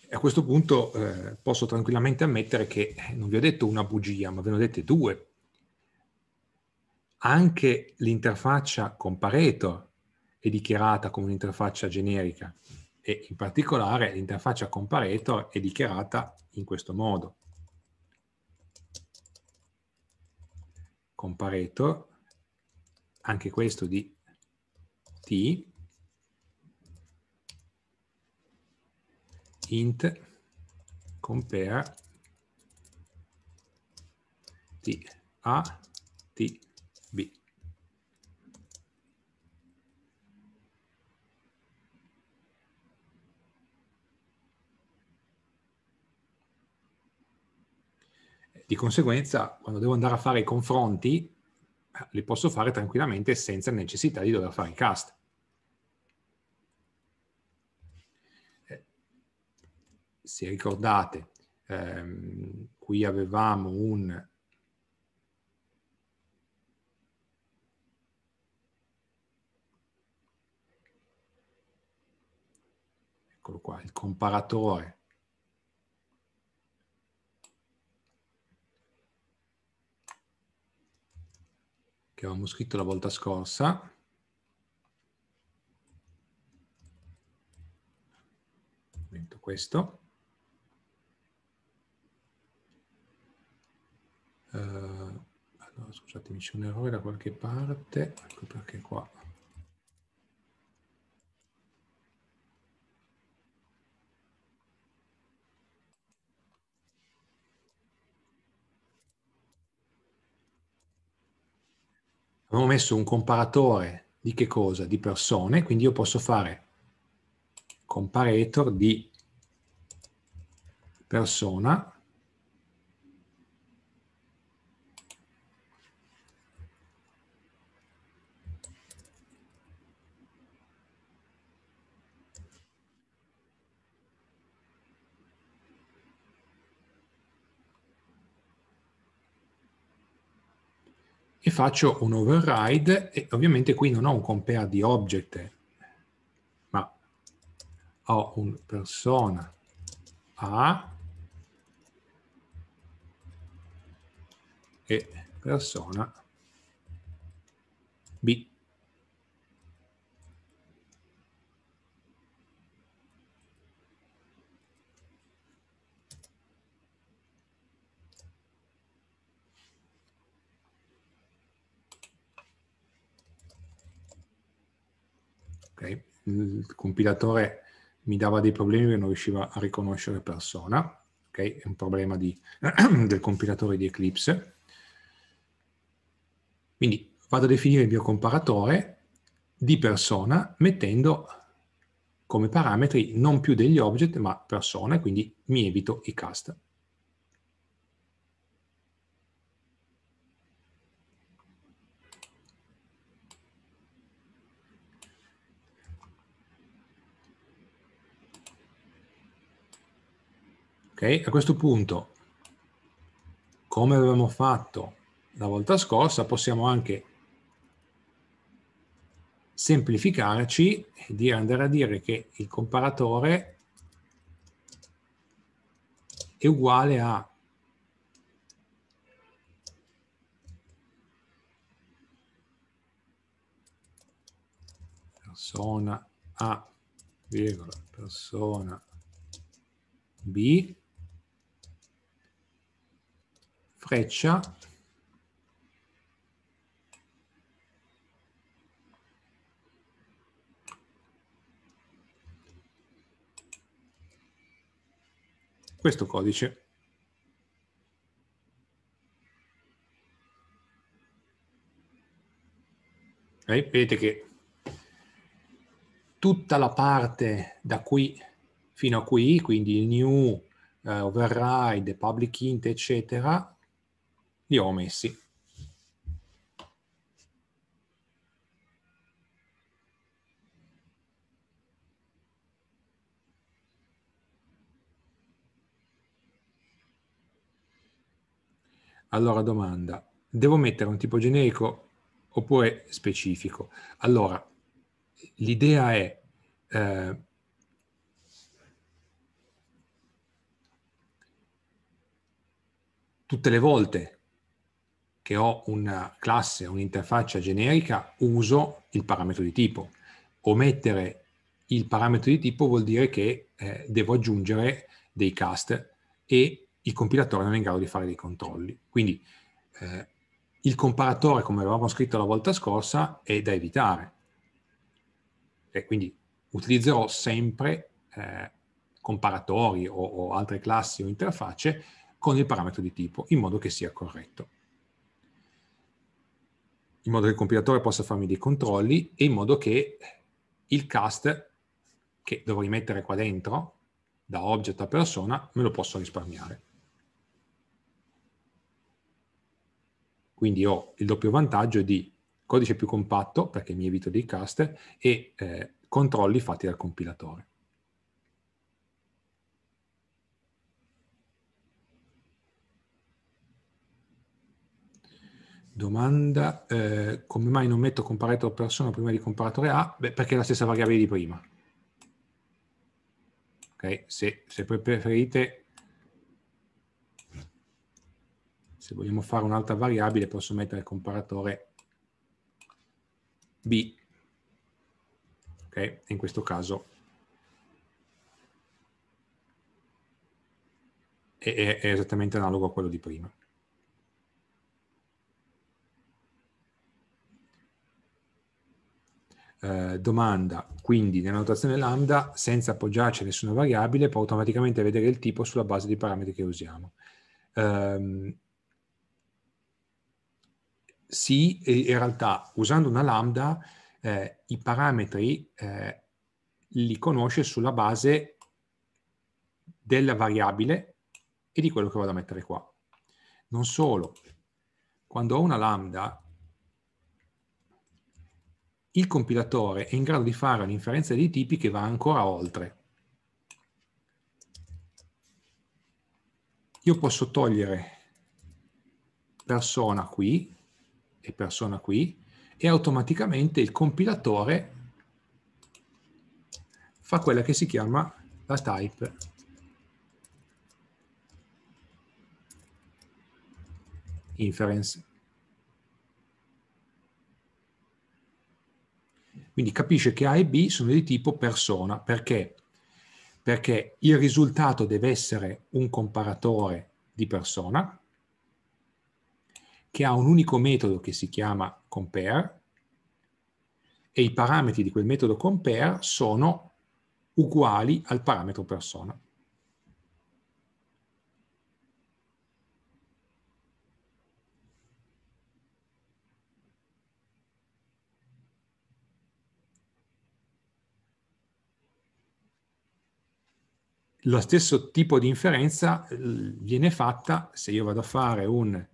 A questo punto eh, posso tranquillamente ammettere che eh, non vi ho detto una bugia, ma ve ne ho dette due. Anche l'interfaccia con Pareto è dichiarata come un'interfaccia generica e in particolare l'interfaccia con Pareto è dichiarata in questo modo. Comparator, anche questo di t int compare t a t b di conseguenza quando devo andare a fare i confronti eh, li posso fare tranquillamente senza necessità di dover fare il cast se ricordate, ehm, qui avevamo un eccolo qua, il comparatore che avevamo scritto la volta scorsa. Questo. eh, allora, scusatemi, c'è un errore da qualche parte, ecco perché qua Abbiamo messo un comparatore di che cosa? Di persone, quindi io posso fare comparator di persona e faccio un override e ovviamente qui non ho un compare di object, ma ho un persona A e persona B. il compilatore mi dava dei problemi che non riusciva a riconoscere persona, ok? È un problema di, del compilatore di Eclipse. Quindi vado a definire il mio comparatore di persona mettendo come parametri non più degli object ma persone, quindi mi evito i cast. Okay? A questo punto, come avevamo fatto la volta scorsa, possiamo anche semplificarci e andare a dire che il comparatore è uguale a persona A, virgola, persona B freccia questo codice. E eh, vedete che tutta la parte da qui fino a qui, quindi new, uh, override, public int, eccetera, li ho messi. Allora, domanda, devo mettere un tipo generico oppure specifico? Allora, l'idea è eh, tutte le volte che ho una classe, un'interfaccia generica, uso il parametro di tipo. Omettere il parametro di tipo vuol dire che eh, devo aggiungere dei cast e il compilatore non è in grado di fare dei controlli. Quindi eh, il comparatore, come avevamo scritto la volta scorsa, è da evitare. E quindi utilizzerò sempre eh, comparatori o, o altre classi o interfacce con il parametro di tipo, in modo che sia corretto in modo che il compilatore possa farmi dei controlli e in modo che il cast che dovrei mettere qua dentro, da object a persona, me lo posso risparmiare. Quindi ho il doppio vantaggio di codice più compatto, perché mi evito dei cast, e eh, controlli fatti dal compilatore. Domanda, eh, come mai non metto comparator persona prima di comparatore A? Beh, perché è la stessa variabile di prima. Ok, se, se preferite, se vogliamo fare un'altra variabile posso mettere comparatore B. Ok, in questo caso è esattamente analogo a quello di prima. eh, domanda, quindi nella notazione lambda, senza appoggiarci a nessuna variabile, può automaticamente vedere il tipo sulla base dei parametri che usiamo. Um, sì, in realtà usando una lambda eh, i parametri eh, li conosce sulla base della variabile e di quello che vado a mettere qua. Non solo, quando ho una lambda il compilatore è in grado di fare un'inferenza dei tipi che va ancora oltre. Io posso togliere persona qui e persona qui e automaticamente il compilatore fa quella che si chiama la type inference. Quindi capisce che A e B sono di tipo persona. Perché? Perché il risultato deve essere un comparatore di persona che ha un unico metodo che si chiama compare e i parametri di quel metodo compare sono uguali al parametro persona. lo stesso tipo di inferenza eh, viene fatta se io vado a fare un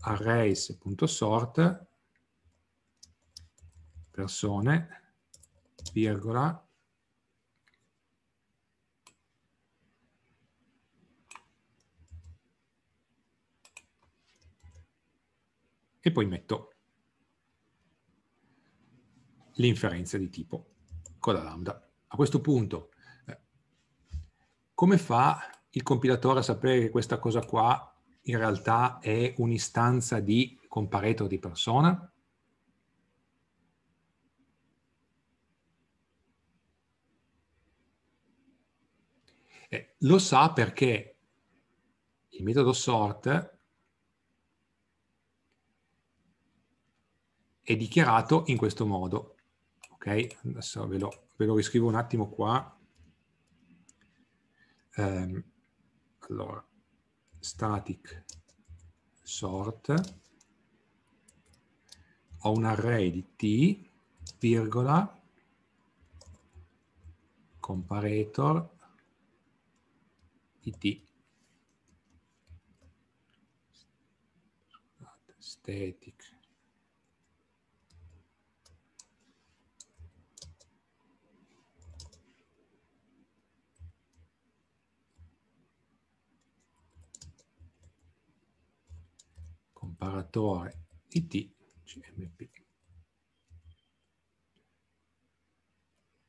arrays.sort persone, virgola, e poi metto l'inferenza di tipo con la lambda. A questo punto come fa il compilatore a sapere che questa cosa qua in realtà è un'istanza di compareto di persona? Eh, lo sa perché il metodo sort è dichiarato in questo modo. Ok, adesso ve lo, ve lo riscrivo un attimo qua. Um, allora, static sort, ho un array di t, virgola, comparator di t. Static separatore IT CMP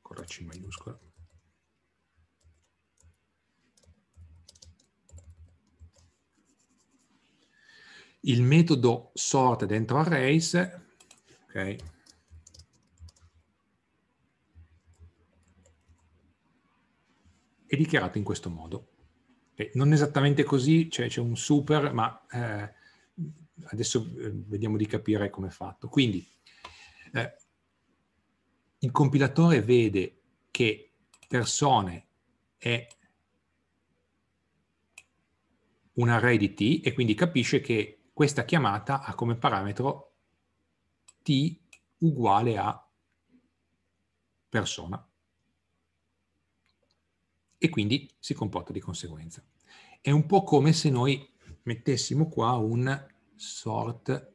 con la C maiuscola. Il metodo sorta dentro arrays, ok, è dichiarato in questo modo. Okay. Non esattamente così, cioè c'è un super, ma eh, adesso eh, vediamo di capire come è fatto. Quindi eh, il compilatore vede che persone è un array di t e quindi capisce che questa chiamata ha come parametro t uguale a persona e quindi si comporta di conseguenza. È un po' come se noi mettessimo qua un sort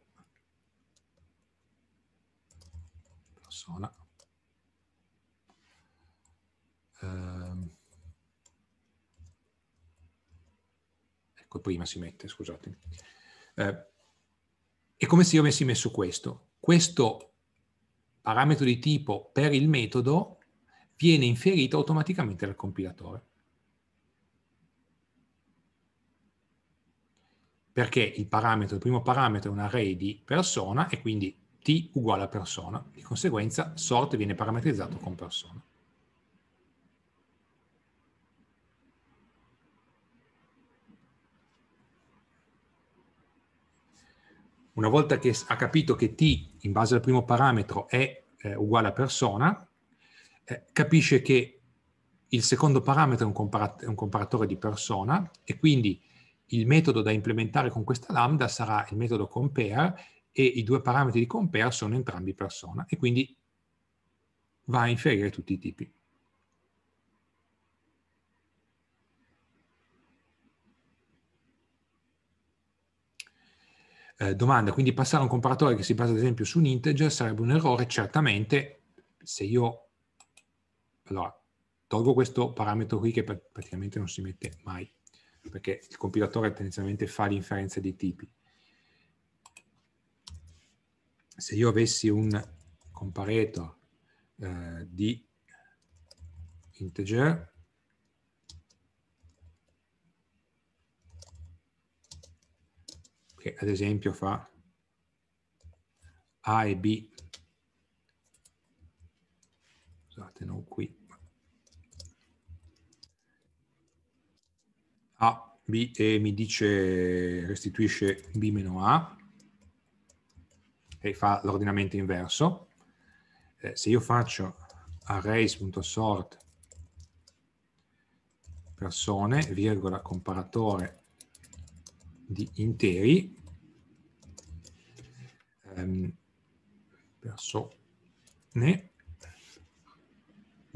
persona ehm. ecco prima si mette scusate eh, è come se io avessi messo questo questo parametro di tipo per il metodo viene inferito automaticamente dal compilatore perché il parametro, il primo parametro è un array di persona e quindi t uguale a persona, di conseguenza sort viene parametrizzato con persona. Una volta che ha capito che t in base al primo parametro è eh, uguale a persona, eh, capisce che il secondo parametro è un, è un comparatore di persona e quindi il metodo da implementare con questa lambda sarà il metodo compare e i due parametri di compare sono entrambi persona e quindi va a inferire tutti i tipi. Eh, domanda, quindi passare a un comparatore che si basa ad esempio su un integer sarebbe un errore? Certamente, se io... Allora, tolgo questo parametro qui che praticamente non si mette mai perché il compilatore tendenzialmente fa l'inferenza dei tipi. Se io avessi un comparator eh, di integer, che ad esempio fa A e B, scusate, non qui, A, B e mi dice restituisce B-A meno e fa l'ordinamento inverso. Eh, se io faccio arrays.sort persone, virgola, comparatore di interi, ehm, persone, mi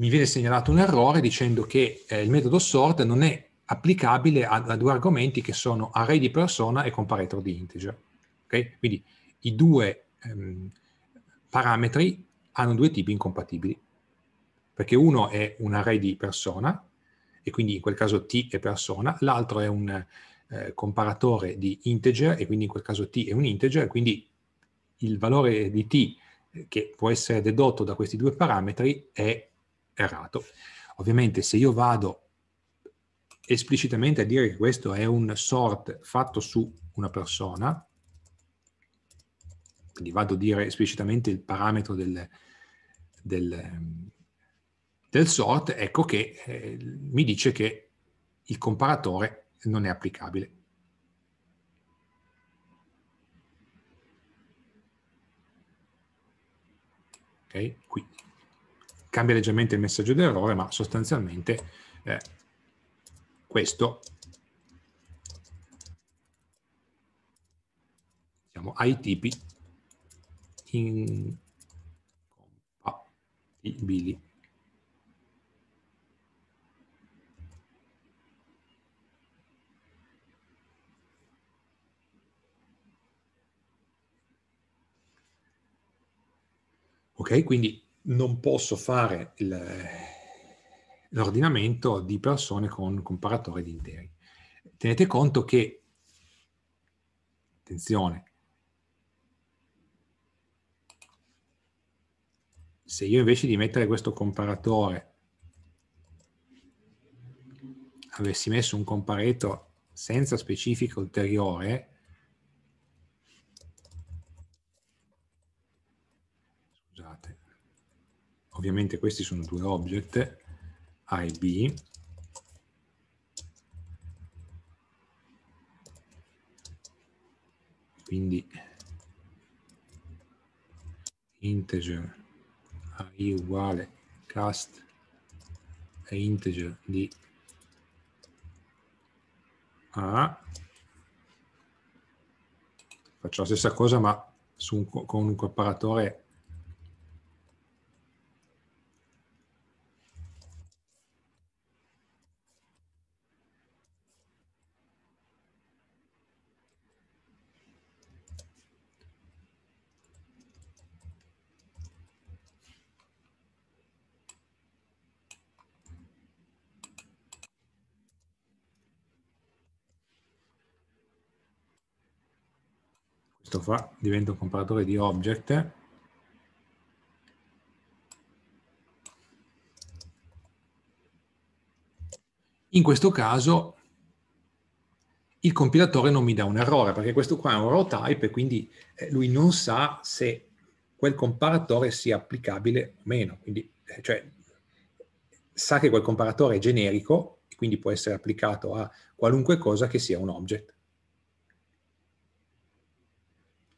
viene segnalato un errore dicendo che eh, il metodo sort non è applicabile a, a, due argomenti che sono array di persona e comparator di integer. Okay? Quindi i due ehm, parametri hanno due tipi incompatibili, perché uno è un array di persona, e quindi in quel caso t è persona, l'altro è un eh, comparatore di integer, e quindi in quel caso t è un integer, e quindi il valore di t eh, che può essere dedotto da questi due parametri è errato. Ovviamente se io vado esplicitamente a dire che questo è un sort fatto su una persona, quindi vado a dire esplicitamente il parametro del, del, del sort, ecco che eh, mi dice che il comparatore non è applicabile. Ok, qui cambia leggermente il messaggio d'errore, ma sostanzialmente eh, questo. Siamo ai tipi incompatibili. Ok, quindi non posso fare il, l'ordinamento di persone con comparatore di interi. Tenete conto che, attenzione, se io invece di mettere questo comparatore avessi messo un compareto senza specifica ulteriore, scusate, ovviamente questi sono due object, ib quindi integer i uguale cast e integer di a faccio la stessa cosa ma un, con un comparatore questo fa, diventa un comparatore di object In questo caso il compilatore non mi dà un errore, perché questo qua è un raw type e quindi eh, lui non sa se quel comparatore sia applicabile o meno. Quindi, eh, cioè, sa che quel comparatore è generico e quindi può essere applicato a qualunque cosa che sia un object.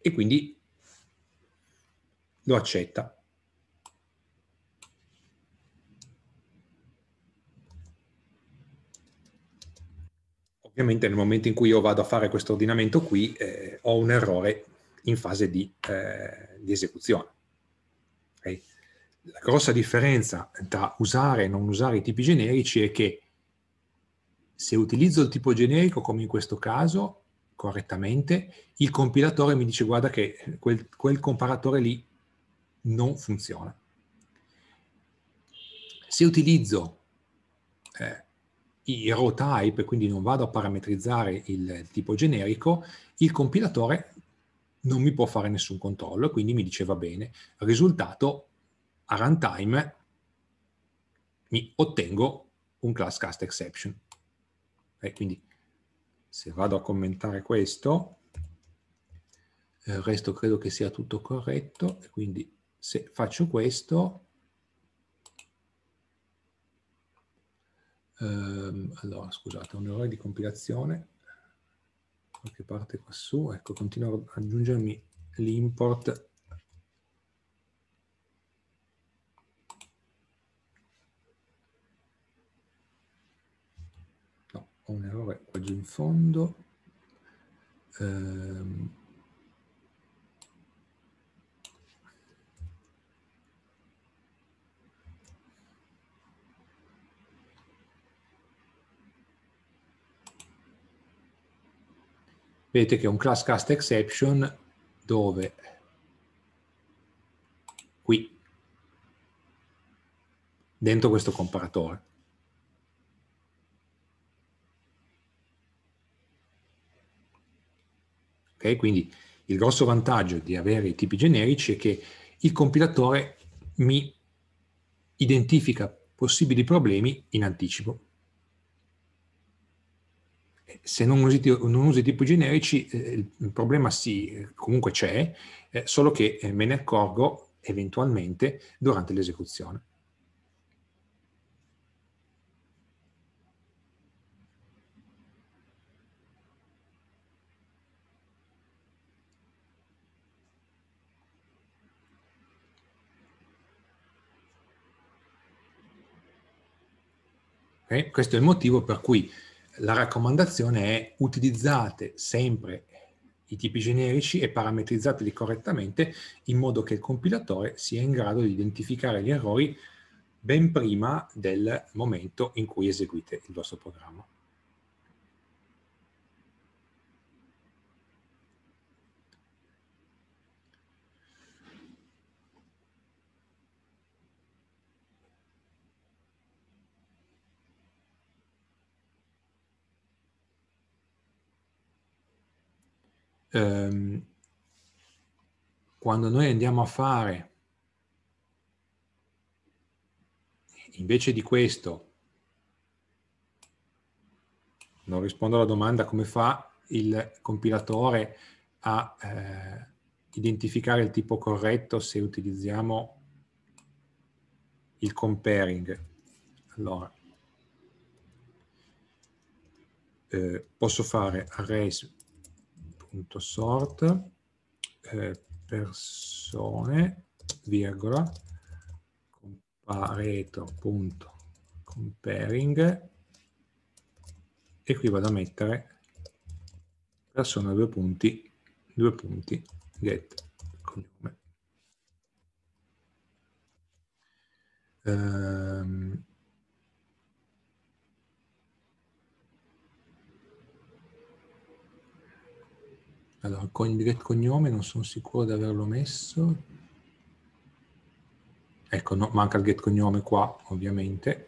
e quindi lo accetta. Ovviamente nel momento in cui io vado a fare questo ordinamento qui eh, ho un errore in fase di, eh, di esecuzione. Okay? La grossa differenza tra usare e non usare i tipi generici è che se utilizzo il tipo generico, come in questo caso, correttamente, il compilatore mi dice guarda che quel, quel comparatore lì non funziona. Se utilizzo eh, i row type, quindi non vado a parametrizzare il tipo generico, il compilatore non mi può fare nessun controllo quindi mi dice va bene. Risultato, a runtime mi ottengo un class cast exception. E quindi se vado a commentare questo, il eh, resto credo che sia tutto corretto, e quindi se faccio questo, ehm, allora scusate, un errore di compilazione, qualche parte qua su, ecco, continuo ad aggiungermi l'import ho un errore qua giù in fondo. Ehm, vedete che è un class cast exception dove qui dentro questo comparatore Okay? Quindi il grosso vantaggio di avere i tipi generici è che il compilatore mi identifica possibili problemi in anticipo. Eh, se non usi, non usi tipi generici eh, il problema sì, comunque c'è, eh, solo che eh, me ne accorgo eventualmente durante l'esecuzione. Okay? Questo è il motivo per cui la raccomandazione è utilizzate sempre i tipi generici e parametrizzateli correttamente in modo che il compilatore sia in grado di identificare gli errori ben prima del momento in cui eseguite il vostro programma. ehm, quando noi andiamo a fare invece di questo, non rispondo alla domanda come fa il compilatore a eh, identificare il tipo corretto se utilizziamo il comparing. Allora, eh, posso fare arrays sort eh, persone virgola compareto.comparing e qui vado a mettere persona due punti due punti get cognome ehm, Allora, con il cognome non sono sicuro di averlo messo. Ecco, no, manca il get cognome qua, ovviamente.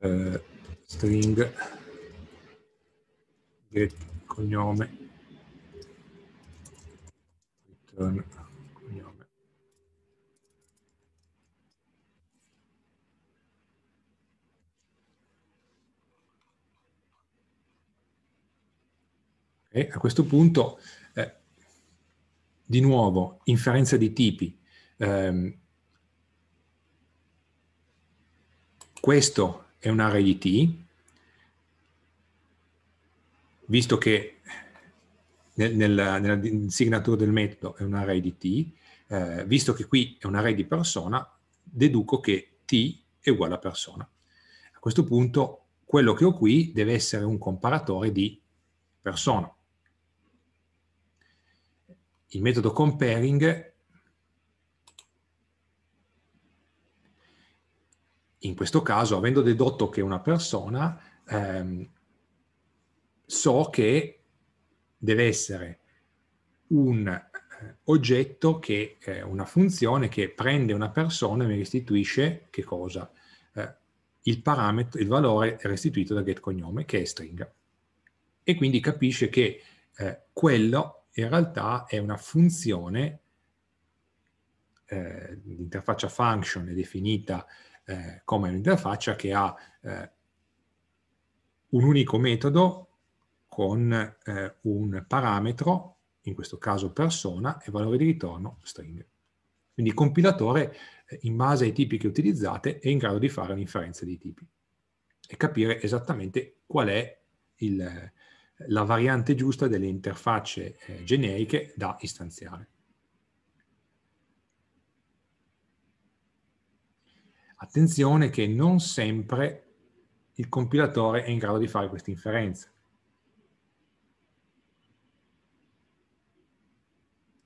Eh, string get cognome return E a questo punto, eh, di nuovo, inferenza di tipi. Eh, questo è un array di T, visto che nel, nella, nella, signatura del metodo è un array di T, eh, visto che qui è un array di persona, deduco che T è uguale a persona. A questo punto quello che ho qui deve essere un comparatore di persona il metodo comparing in questo caso avendo dedotto che una persona ehm, so che deve essere un eh, oggetto che è una funzione che prende una persona e mi restituisce che cosa? Eh, il parametro, il valore restituito da getCognome che è stringa e quindi capisce che eh, quello in realtà è una funzione, eh, l'interfaccia function è definita eh, come un'interfaccia che ha eh, un unico metodo con eh, un parametro, in questo caso persona, e valore di ritorno string. Quindi il compilatore, eh, in base ai tipi che utilizzate, è in grado di fare un'inferenza dei tipi e capire esattamente qual è il, la variante giusta delle interfacce eh, generiche da istanziare. Attenzione che non sempre il compilatore è in grado di fare questa inferenza.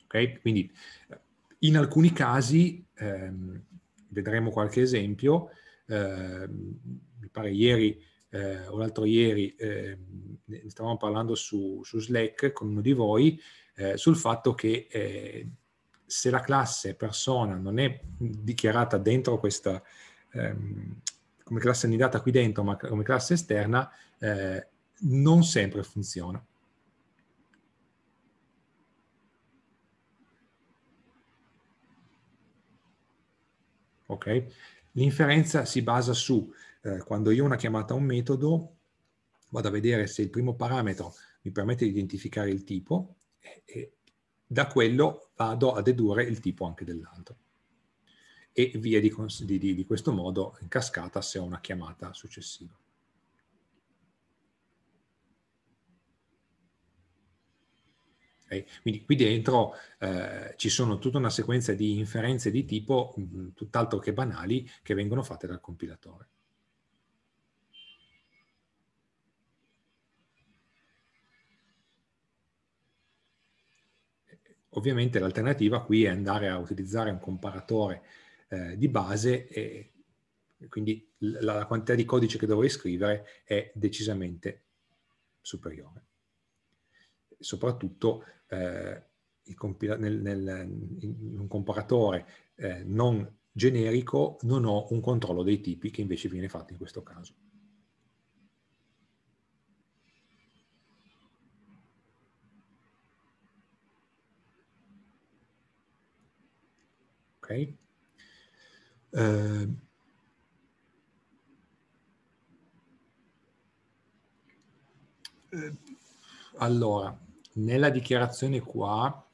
Okay? Quindi eh, in alcuni casi, ehm, vedremo qualche esempio, ehm, mi pare ieri eh, o l'altro ieri eh, ne stavamo parlando su, su, Slack con uno di voi eh, sul fatto che eh, se la classe persona non è dichiarata dentro questa, ehm, come classe annidata qui dentro, ma come classe esterna, eh, non sempre funziona. Ok? L'inferenza si basa su eh, quando io ho una chiamata a un metodo, vado a vedere se il primo parametro mi permette di identificare il tipo e, e da quello vado a dedurre il tipo anche dell'altro. E via di, di, di questo modo in cascata se ho una chiamata successiva. Quindi qui dentro eh, ci sono tutta una sequenza di inferenze di tipo mm, tutt'altro che banali che vengono fatte dal compilatore. ovviamente l'alternativa qui è andare a utilizzare un comparatore eh, di base e quindi la, la quantità di codice che dovrei scrivere è decisamente superiore. Soprattutto eh, nel, nel, in un comparatore eh, non generico non ho un controllo dei tipi che invece viene fatto in questo caso. Okay. Uh, allora, nella dichiarazione qua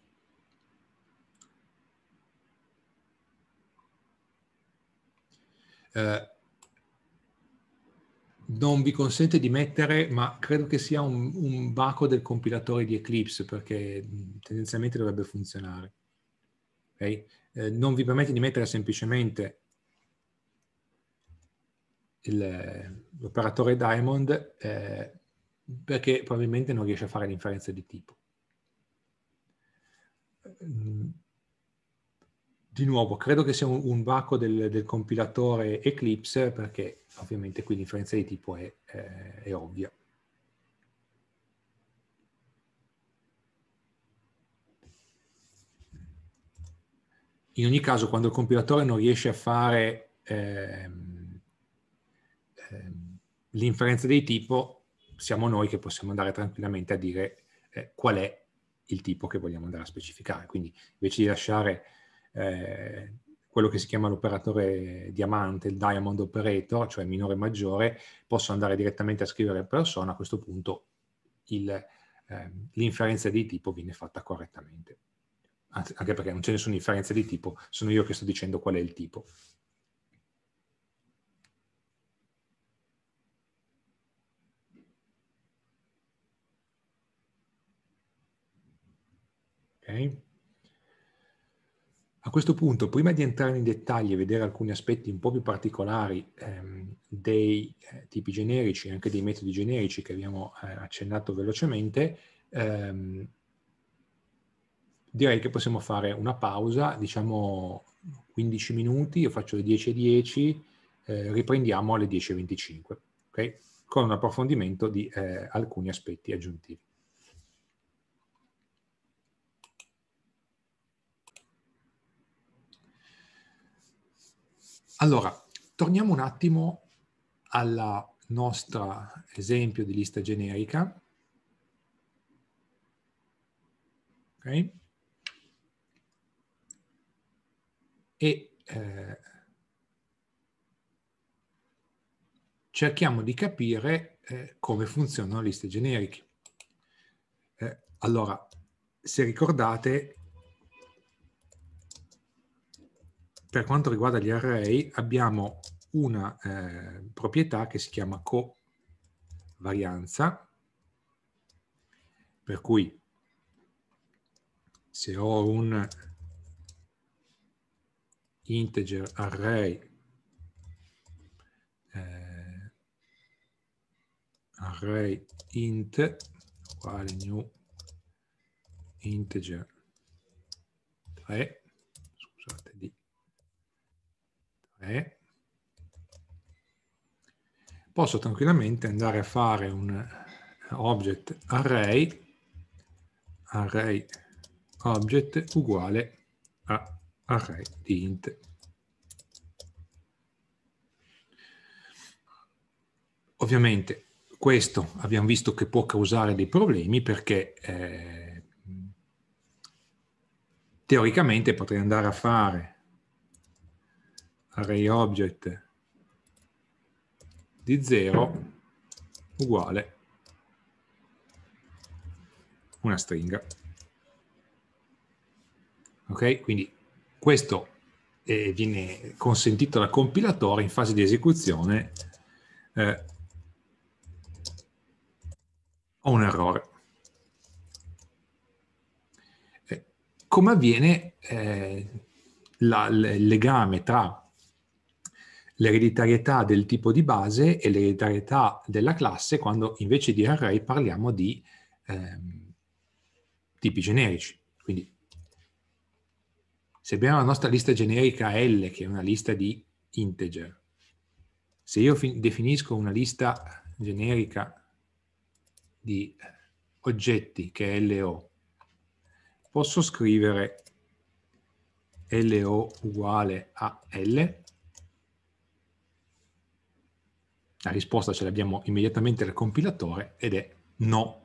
eh, non vi consente di mettere, ma credo che sia un, un baco del compilatore di Eclipse perché tendenzialmente dovrebbe funzionare. Okay? eh, non vi permette di mettere semplicemente l'operatore diamond eh, perché probabilmente non riesce a fare l'inferenza di tipo. Mm. Di nuovo, credo che sia un, un baco del, del, compilatore Eclipse perché ovviamente qui l'inferenza di tipo è, è, eh, è ovvia. in ogni caso quando il compilatore non riesce a fare ehm, ehm, l'inferenza dei tipo, siamo noi che possiamo andare tranquillamente a dire eh, qual è il tipo che vogliamo andare a specificare. Quindi invece di lasciare eh, quello che si chiama l'operatore diamante, il diamond operator, cioè minore e maggiore, posso andare direttamente a scrivere persona, a questo punto ehm, l'inferenza eh, di tipo viene fatta correttamente anche perché non ce ne sono differenze di tipo, sono io che sto dicendo qual è il tipo. Okay. A questo punto, prima di entrare nei dettagli e vedere alcuni aspetti un po' più particolari ehm, dei eh, tipi generici anche dei metodi generici che abbiamo eh, accennato velocemente, ehm, direi che possiamo fare una pausa, diciamo 15 minuti, io faccio le 10.10, eh, riprendiamo alle 10.25, ok? Con un approfondimento di eh, alcuni aspetti aggiuntivi. Allora, torniamo un attimo al nostro esempio di lista generica. Okay. e eh, cerchiamo di capire eh, come funzionano le liste generiche. Eh, allora, se ricordate, per quanto riguarda gli array abbiamo una eh, proprietà che si chiama covarianza, per cui se ho un integer array eh, array int uguale new integer 3 scusate di 3 posso tranquillamente andare a fare un object array array object uguale a array di int. Ovviamente questo abbiamo visto che può causare dei problemi perché eh, teoricamente potrei andare a fare array object di 0 uguale una stringa. Ok? Quindi questo eh, viene consentito dal compilatore in fase di esecuzione. Eh, ho un errore. Eh, come avviene eh, la, il legame tra l'ereditarietà del tipo di base e l'ereditarietà della classe quando invece di array parliamo di ehm, tipi generici. Quindi se abbiamo la nostra lista generica L, che è una lista di integer, se io definisco una lista generica di oggetti, che è LO, posso scrivere LO uguale a L, la risposta ce l'abbiamo immediatamente dal compilatore ed è no,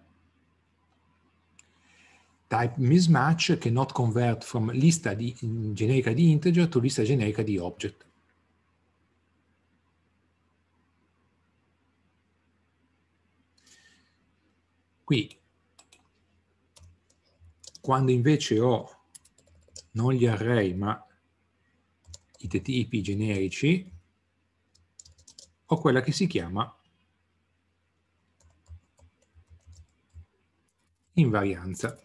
type mismatch cannot convert from lista di, generica di integer to lista generica di object. Qui, quando invece ho non gli array ma i tipi generici, ho quella che si chiama invarianza.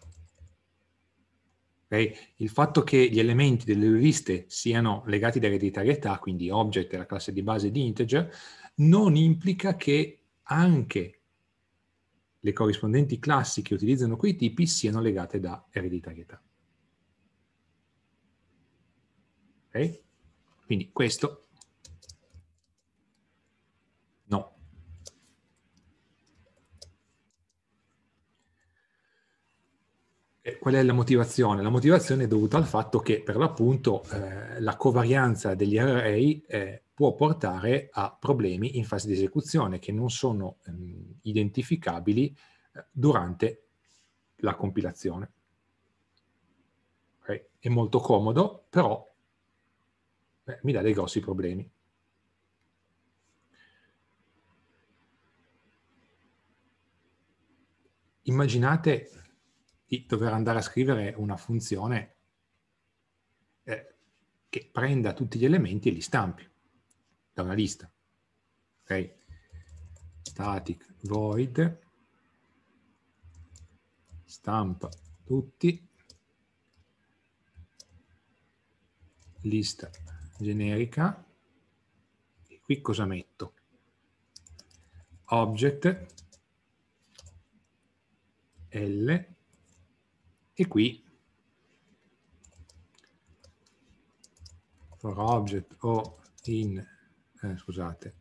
Okay? Il fatto che gli elementi delle liste siano legati da ereditarietà, quindi object e la classe di base di integer, non implica che anche le corrispondenti classi che utilizzano quei tipi siano legate da ereditarietà. Okay? Quindi questo Eh, qual è la motivazione? La motivazione è dovuta al fatto che per l'appunto eh, la covarianza degli array eh, può portare a problemi in fase di esecuzione che non sono mh, ehm, identificabili eh, durante la compilazione. Okay. È molto comodo, però beh, mi dà dei grossi problemi. Immaginate dover andare a scrivere una funzione eh, che prenda tutti gli elementi e li stampi da una lista. Ok? Static void stampa tutti lista generica e qui cosa metto? Object L e qui for object o in, eh, scusate,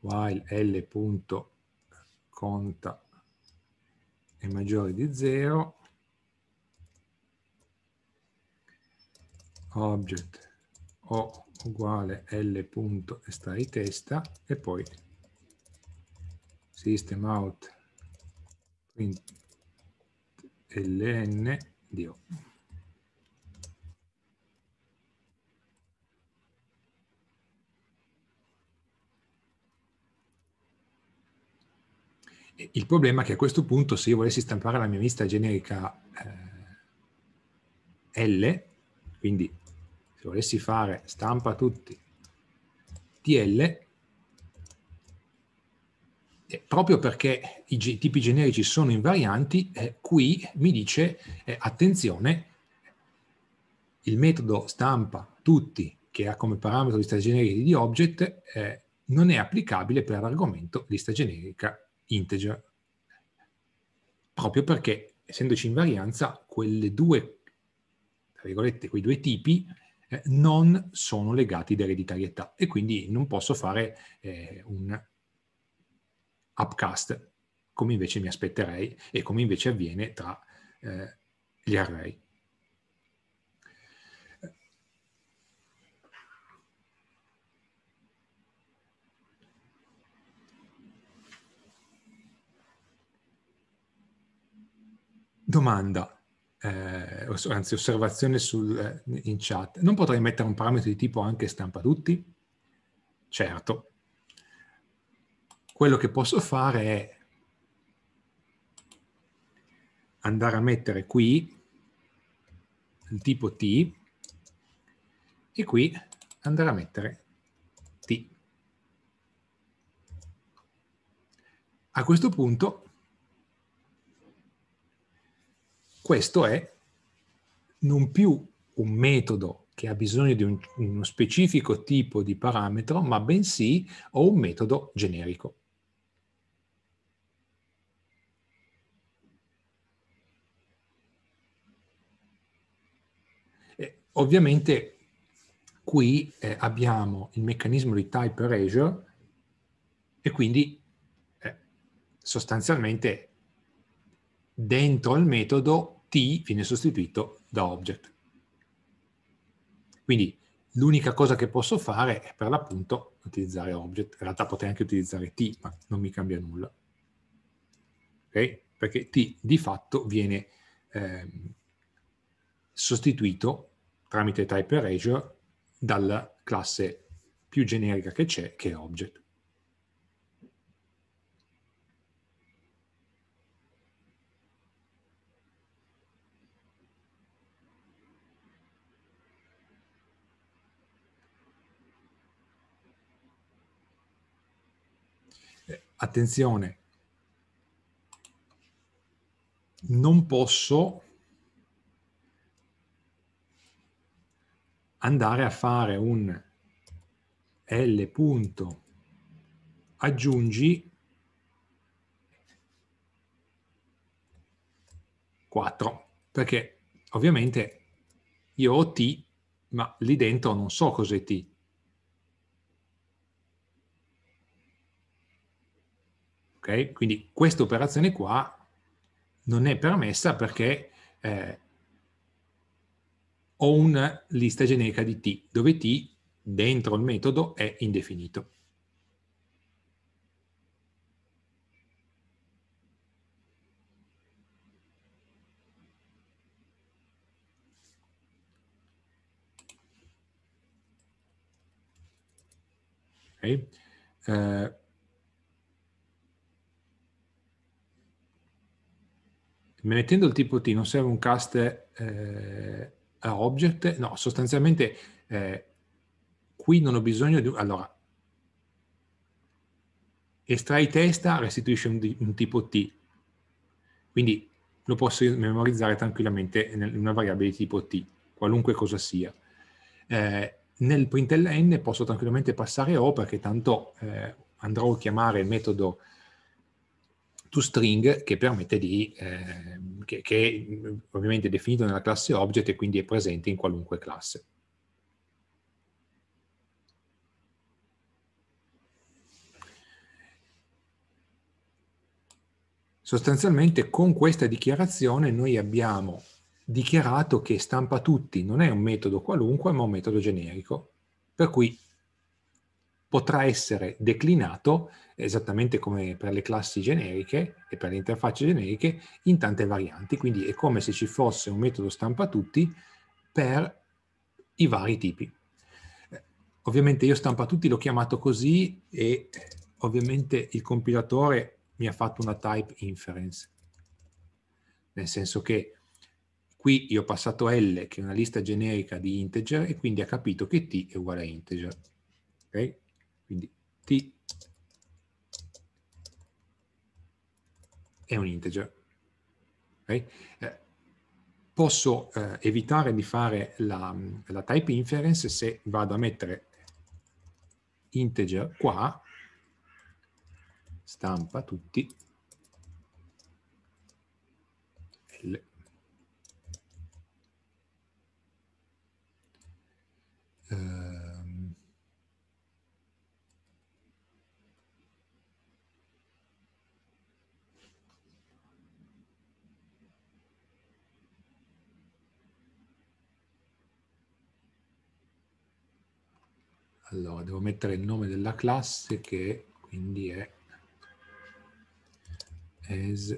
while l conta è maggiore di 0 object o uguale l punto e sta di testa e poi system out print ln o. Il problema è che a questo punto se io volessi stampare la mia lista generica eh, L, quindi se volessi fare stampa tutti TL, eh, proprio perché i tipi generici sono invarianti, eh, qui mi dice eh, attenzione, il metodo stampa tutti che ha come parametro lista generica di object eh, non è applicabile per l'argomento lista generica integer, proprio perché essendoci invarianza quelle due, tra virgolette, quei due tipi eh, non sono legati da ereditarietà e quindi non posso fare un upcast, come invece mi aspetterei e come invece avviene tra eh, gli array. Domanda, eh, anzi osservazione sul, eh, in chat, non potrei mettere un parametro di tipo anche stampa tutti? Certo, quello che posso fare è andare a mettere qui il tipo T e qui andare a mettere T. A questo punto questo è non più un metodo che ha bisogno di un, uno specifico tipo di parametro, ma bensì ho un metodo generico. Ovviamente qui eh, abbiamo il meccanismo di type erasure e quindi eh, sostanzialmente dentro al metodo t viene sostituito da object. Quindi l'unica cosa che posso fare è per l'appunto utilizzare object. In realtà potrei anche utilizzare t, ma non mi cambia nulla. Okay? Perché t di fatto viene eh, sostituito tramite type erasure dalla classe più generica che c'è, che è object. Eh, attenzione, non posso andare a fare un L punto aggiungi 4 perché ovviamente io ho t ma lì dentro non so cos'è t ok quindi questa operazione qua non è permessa perché eh, ho una lista generica di t, dove t dentro il metodo è indefinito. Okay. Uh, mettendo il tipo T non serve un cast eh, object, no, sostanzialmente eh, qui non ho bisogno di... Allora, estrai testa, restituisce un, un tipo t, quindi lo posso memorizzare tranquillamente in una variabile di tipo t, qualunque cosa sia. Eh, nel println posso tranquillamente passare O perché tanto eh, andrò a chiamare il metodo toString che permette di, eh, che, che ovviamente è definito nella classe object e quindi è presente in qualunque classe. Sostanzialmente con questa dichiarazione noi abbiamo dichiarato che stampa tutti non è un metodo qualunque ma un metodo generico, per cui potrà essere declinato esattamente come per le classi generiche e per le interfacce generiche in tante varianti, quindi è come se ci fosse un metodo stampa tutti per i vari tipi. Ovviamente io stampa tutti l'ho chiamato così e ovviamente il compilatore mi ha fatto una type inference, nel senso che qui io ho passato L che è una lista generica di integer e quindi ha capito che T è uguale a integer. Okay? Quindi t è un integer. Okay? Eh, posso eh, evitare di fare la, la type inference se vado a mettere integer qua, stampa tutti, L. Uh, Allora, devo mettere il nome della classe che quindi è as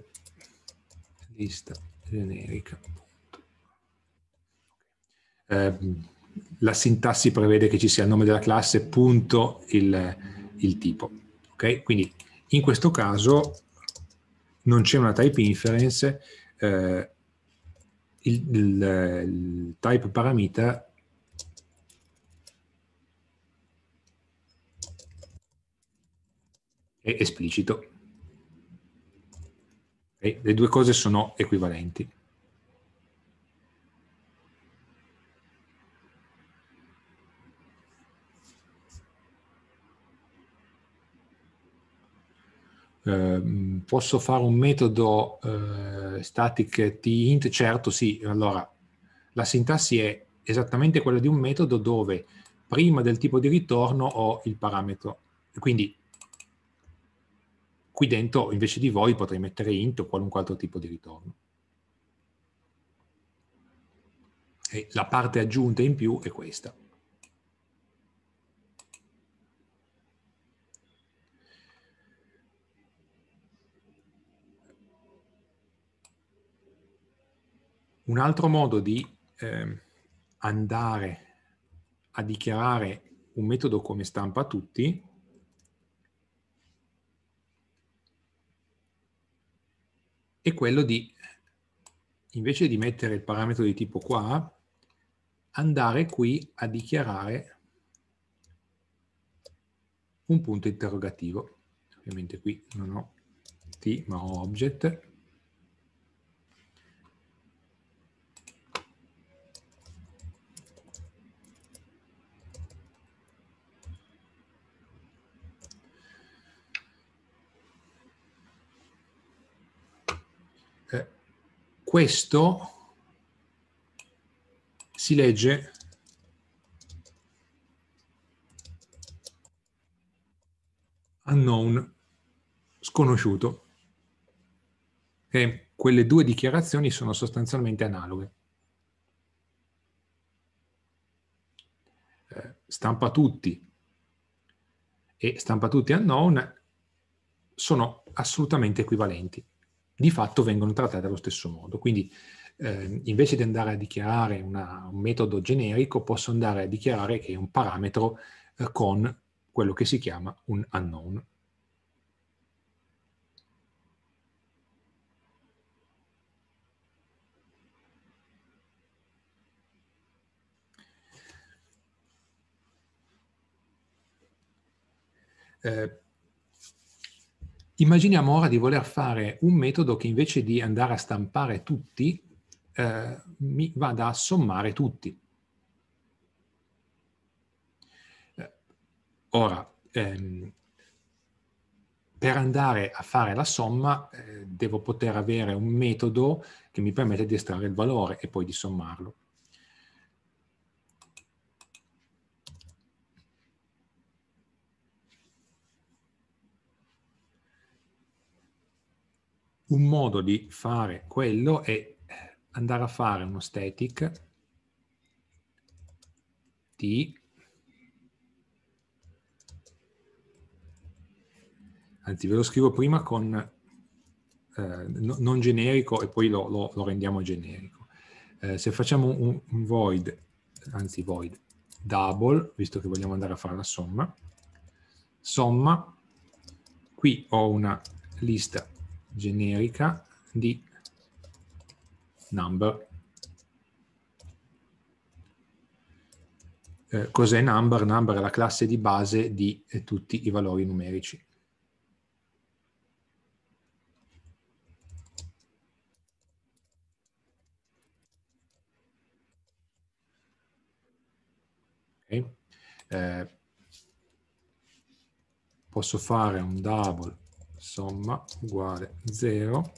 lista generica. Ehm, la sintassi prevede che ci sia il nome della classe punto il, il tipo. Okay? Quindi in questo caso non c'è una type inference, eh, il, il, il type parameter e esplicito. E Le due cose sono equivalenti. Eh, posso fare un metodo eh, static t-int? Certo, sì. Allora, la sintassi è esattamente quella di un metodo dove prima del tipo di ritorno ho il parametro. Quindi Qui dentro invece di voi potrei mettere int o qualunque altro tipo di ritorno. E la parte aggiunta in più è questa. Un altro modo di eh, andare a dichiarare un metodo come stampa tutti è quello di, invece di mettere il parametro di tipo qua, andare qui a dichiarare un punto interrogativo. Ovviamente qui non ho t ma ho object questo si legge unknown, sconosciuto. E quelle due dichiarazioni sono sostanzialmente analoghe. Eh, stampa tutti e stampa tutti unknown sono assolutamente equivalenti di fatto vengono trattate allo stesso modo. Quindi eh, invece di andare a dichiarare una, un metodo generico, posso andare a dichiarare che è un parametro eh, con quello che si chiama un unknown. Eh, Immaginiamo ora di voler fare un metodo che invece di andare a stampare tutti, eh, mi vada a sommare tutti. Eh, ora, ehm, per andare a fare la somma eh, devo poter avere un metodo che mi permette di estrarre il valore e poi di sommarlo. un modo di fare quello è eh, andare a fare uno static di anzi ve lo scrivo prima con eh, non generico e poi lo, lo, lo rendiamo generico eh, se facciamo un, un void anzi void double visto che vogliamo andare a fare la somma somma qui ho una lista generica di number. Eh, cos'è number? Number è la classe di base di eh, tutti i valori numerici. Okay. Eh, posso fare un double somma uguale 0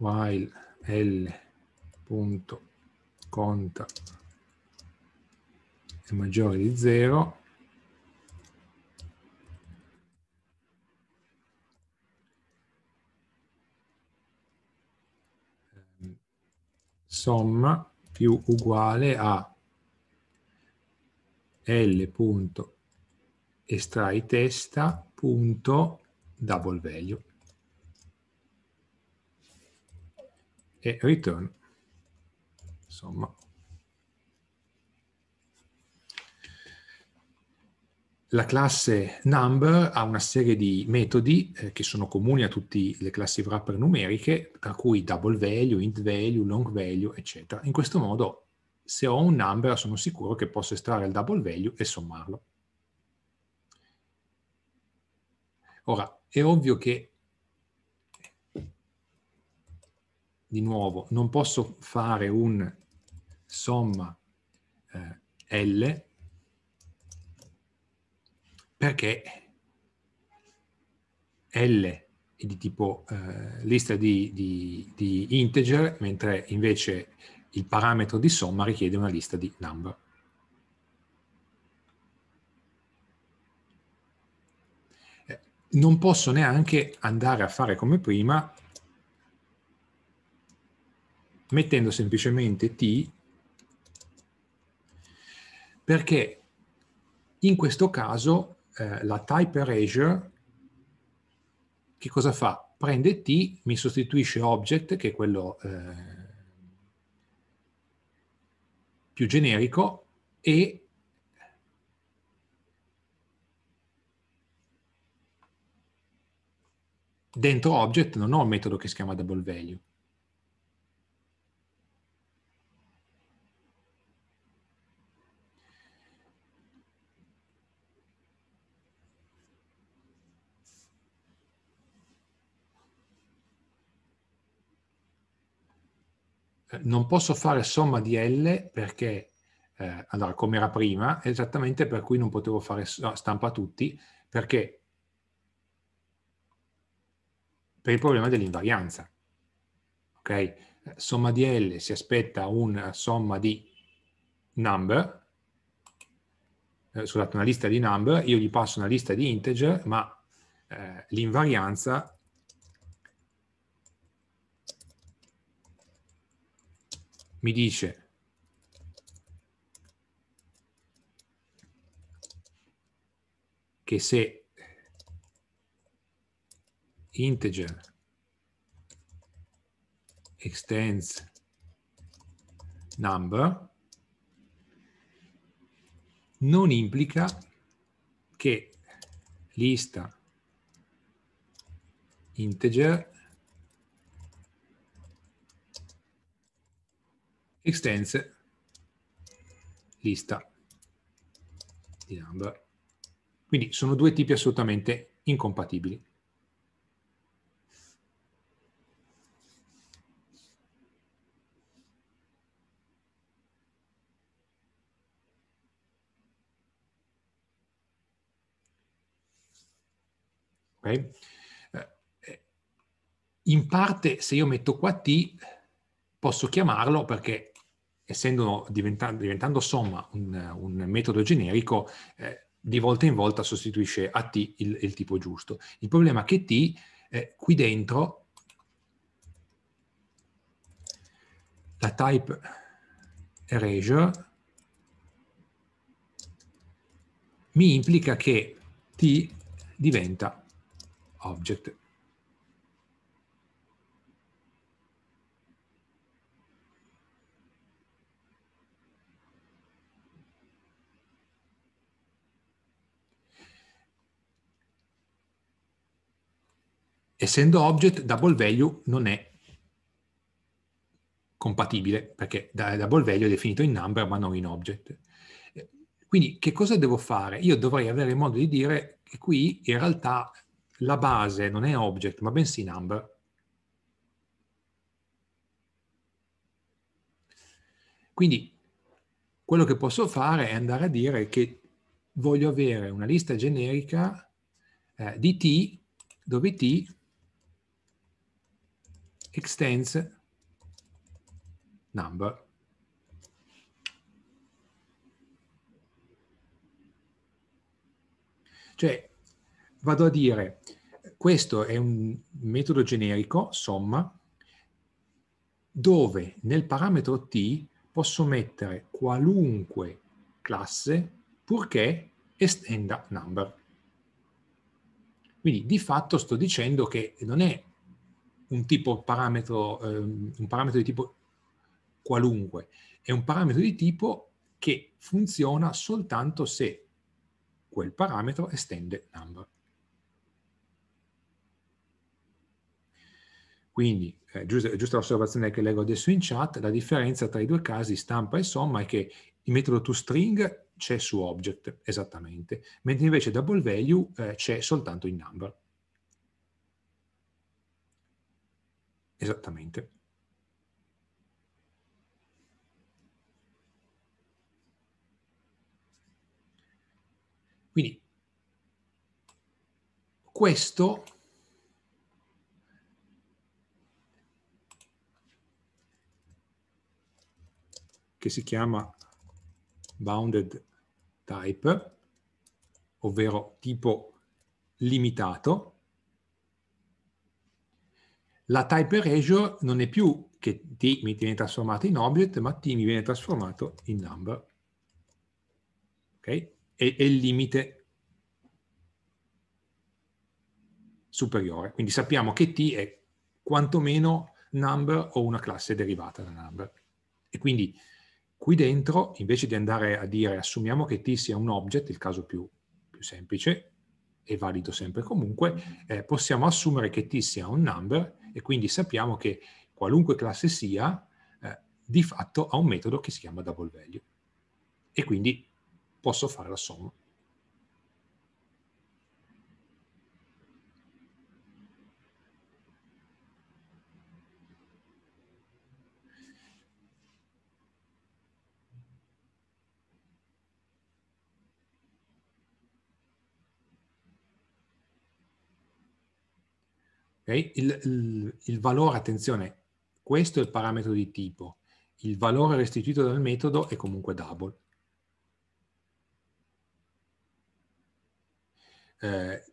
while l punto conta è maggiore di 0 somma più uguale a l punto estrai testa punto double value e return insomma La classe number ha una serie di metodi eh, che sono comuni a tutte le classi wrapper numeriche, tra cui double value, int value, long value, eccetera. In questo modo, se ho un number, sono sicuro che posso estrarre il double value e sommarlo. Ora, è ovvio che, di nuovo, non posso fare un somma eh, L perché L è di tipo eh, lista di, di, di integer, mentre invece il parametro di somma richiede una lista di number. non posso neanche andare a fare come prima mettendo semplicemente t perché in questo caso eh, la type erasure che cosa fa? Prende t, mi sostituisce object che è quello eh, più generico e dentro object non ho un metodo che si chiama double value. Eh, non posso fare somma di L perché, eh, allora come era prima, esattamente per cui non potevo fare stampa tutti, perché per il problema dell'invarianza. Ok? Somma di L si aspetta una eh, somma di number, eh, scusate, una lista di number, io gli passo una lista di integer, ma eh, l'invarianza mi dice che se integer extends number non implica che lista integer extends lista di number. Quindi sono due tipi assolutamente incompatibili. Okay? Eh, in parte se io metto qua t posso chiamarlo perché essendo diventando, diventando somma un, un, metodo generico eh, di volta in volta sostituisce a t il, il tipo giusto. Il problema è che t eh, qui dentro la type erasure mi implica che t diventa object essendo object double value non è compatibile perché double value è definito in number ma non in object quindi che cosa devo fare? io dovrei avere modo di dire che qui in realtà la base non è object, ma bensì number. Quindi quello che posso fare è andare a dire che voglio avere una lista generica eh, di t dove t extends number. Cioè, vado a dire, questo è un metodo generico, somma, dove nel parametro t posso mettere qualunque classe purché estenda number. Quindi di fatto sto dicendo che non è un, parametro, um, un parametro di tipo qualunque, è un parametro di tipo che funziona soltanto se quel parametro estende number. Quindi, eh, giusta, giusta l'osservazione che leggo adesso in chat, la differenza tra i due casi, stampa e somma, è che il metodo toString c'è su object, esattamente, mentre invece double value eh, c'è soltanto in number. Esattamente. Quindi, questo che si chiama bounded type, ovvero tipo limitato, la type erasure non è più che t mi viene trasformato in object, ma t mi viene trasformato in number. Ok? E, e il limite superiore. Quindi sappiamo che t è quantomeno number o una classe derivata da number. E quindi Qui dentro, invece di andare a dire assumiamo che t sia un object, il caso più, più semplice e valido sempre comunque, eh, possiamo assumere che t sia un number e quindi sappiamo che qualunque classe sia, eh, di fatto ha un metodo che si chiama double value. E quindi posso fare la somma. Okay? Il, il, il valore, attenzione, questo è il parametro di tipo. Il valore restituito dal metodo è comunque double. Eh,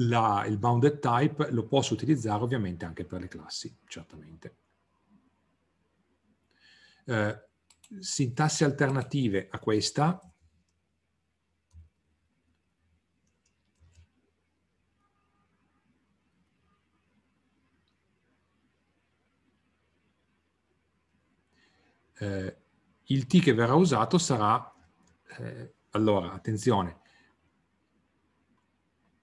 la, il bounded type lo posso utilizzare ovviamente anche per le classi, certamente. Eh, sintassi alternative a questa, eh, il T che verrà usato sarà, eh, allora attenzione,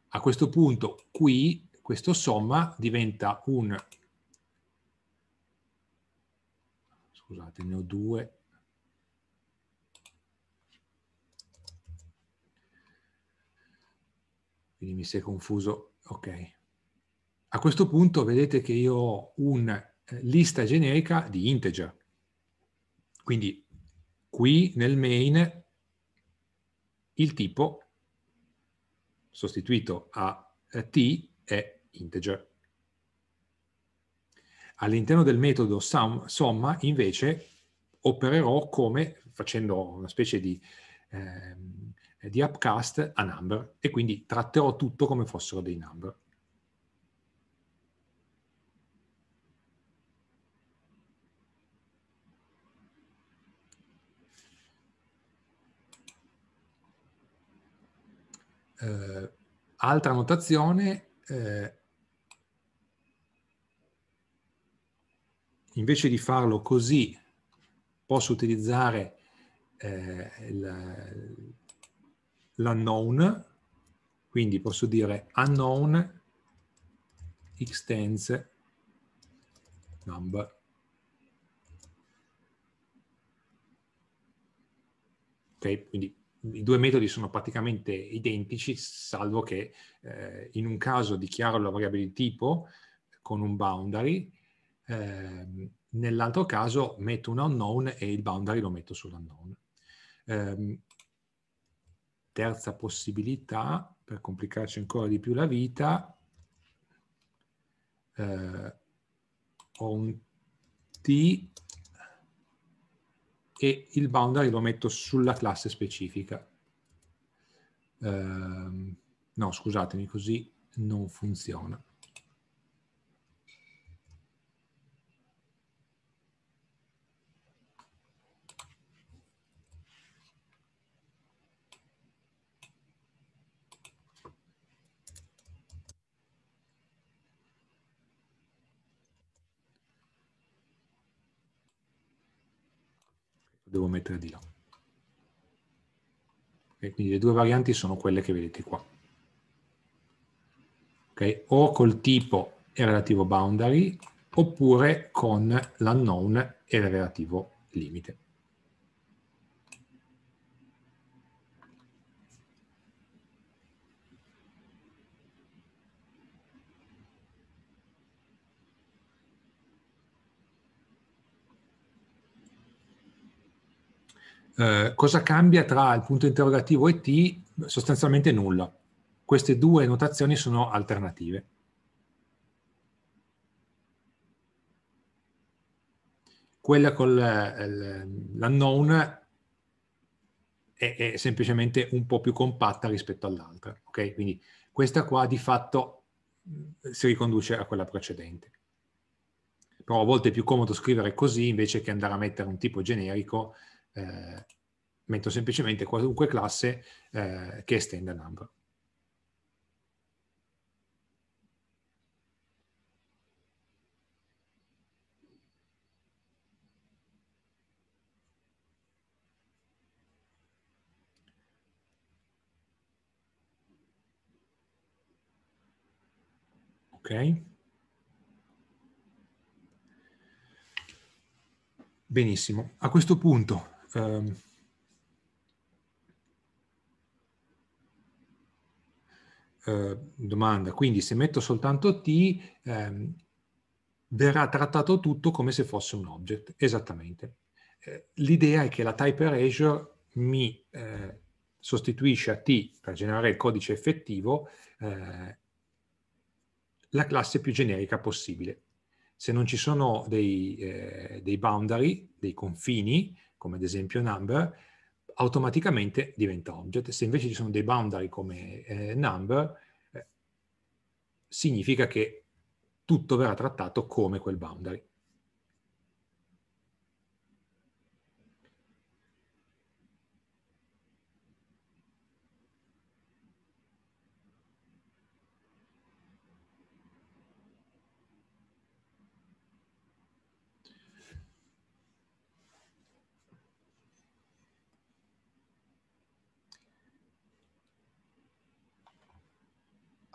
a questo punto qui questo somma diventa un, scusate ne ho due, quindi mi si è confuso, ok. A questo punto vedete che io ho una eh, lista generica di integer, quindi qui nel main il tipo sostituito a t è integer. All'interno del metodo sum, somma invece opererò come facendo una specie di, eh, di upcast a number e quindi tratterò tutto come fossero dei number. Eh, altra notazione, eh, invece di farlo così, posso utilizzare eh, l'unknown, quindi posso dire unknown extends number. Ok, quindi i due metodi sono praticamente identici, salvo che eh, in un caso dichiaro la variabile di tipo con un boundary, eh, nell'altro caso metto un unknown e il boundary lo metto sull'unknown. Eh, terza possibilità, per complicarci ancora di più la vita, eh, ho un t e il boundary lo metto sulla classe specifica. Uh, no, scusatemi, così non funziona. mettere di là. Okay, quindi le due varianti sono quelle che vedete qua. Okay, o col tipo e relativo boundary, oppure con l'unknown e il relativo limite. Eh, cosa cambia tra il punto interrogativo e t? Sostanzialmente nulla. Queste due notazioni sono alternative. Quella con l'unknown è, è, semplicemente un po' più compatta rispetto all'altra. Okay? Quindi questa qua di fatto mm, si riconduce a quella precedente. Però a volte è più comodo scrivere così invece che andare a mettere un tipo generico eh, metto semplicemente qualunque classe eh, che estenda number. Ok. Benissimo. A questo punto um, domanda, quindi se metto soltanto t, ehm, verrà trattato tutto come se fosse un object, esattamente. Eh, l'idea è che la type erasure mi eh, sostituisce a t per generare il codice effettivo eh, la classe più generica possibile. Se non ci sono dei, eh, dei boundary, dei confini, come ad esempio number, automaticamente diventa object. Se invece ci sono dei boundary come eh, number, eh, significa che tutto verrà trattato come quel boundary.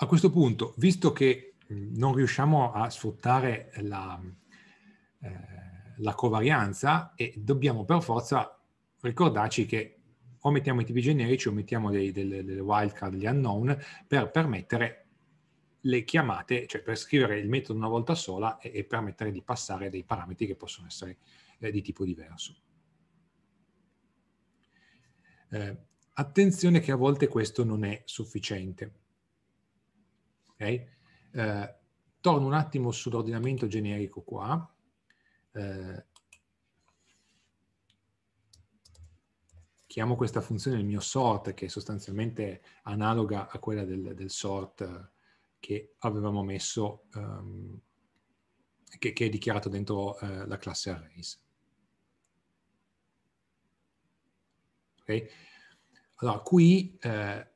A questo punto, visto che mm, non riusciamo a sfruttare la, eh, la covarianza e dobbiamo per forza ricordarci che o mettiamo i tipi generici o mettiamo dei, delle, delle wildcard, gli unknown, per permettere le chiamate, cioè per scrivere il metodo una volta sola e, e permettere di passare dei parametri che possono essere eh, di tipo diverso. Eh, attenzione che a volte questo non è sufficiente. Okay? Eh, torno un attimo sull'ordinamento generico qua. Eh, chiamo questa funzione il mio sort, che è sostanzialmente analoga a quella del, del sort eh, che avevamo messo, um, che, che, è dichiarato dentro uh, la classe arrays. Okay? Allora, qui eh,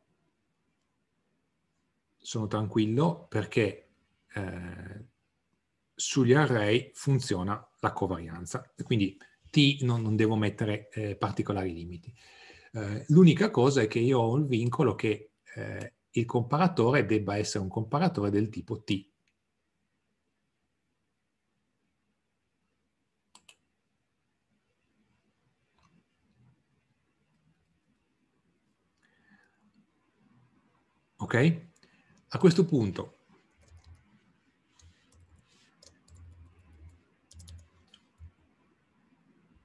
sono tranquillo perché eh, sugli array funziona la covarianza, quindi T non, non devo mettere eh, particolari limiti. Eh, l'unica cosa è che io ho il vincolo che eh, il comparatore debba essere un comparatore del tipo T. Ok? A questo punto,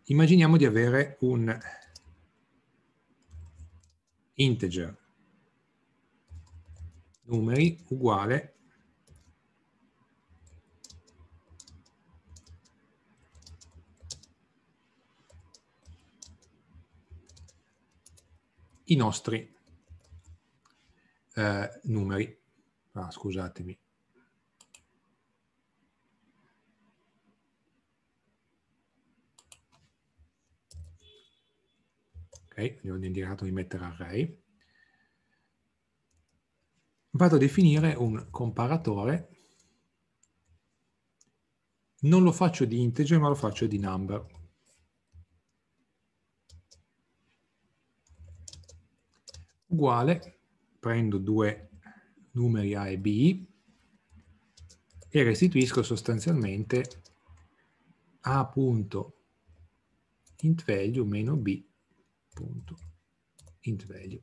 immaginiamo di avere un integer numeri uguale i nostri eh, numeri. Ah, scusatemi. Ok, gli ho indicato di mettere array. Vado a definire un comparatore. Non lo faccio di integer, ma lo faccio di number. Uguale, prendo due numeri A e B e restituisco sostanzialmente a.int value meno b.int value.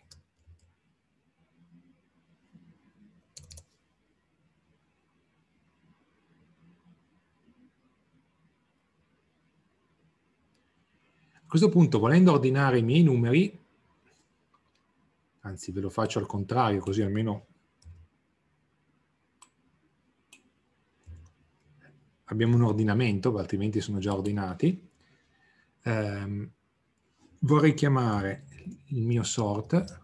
A questo punto, volendo ordinare i miei numeri, anzi ve lo faccio al contrario, così almeno abbiamo un ordinamento, altrimenti sono già ordinati. Eh, vorrei chiamare il mio sort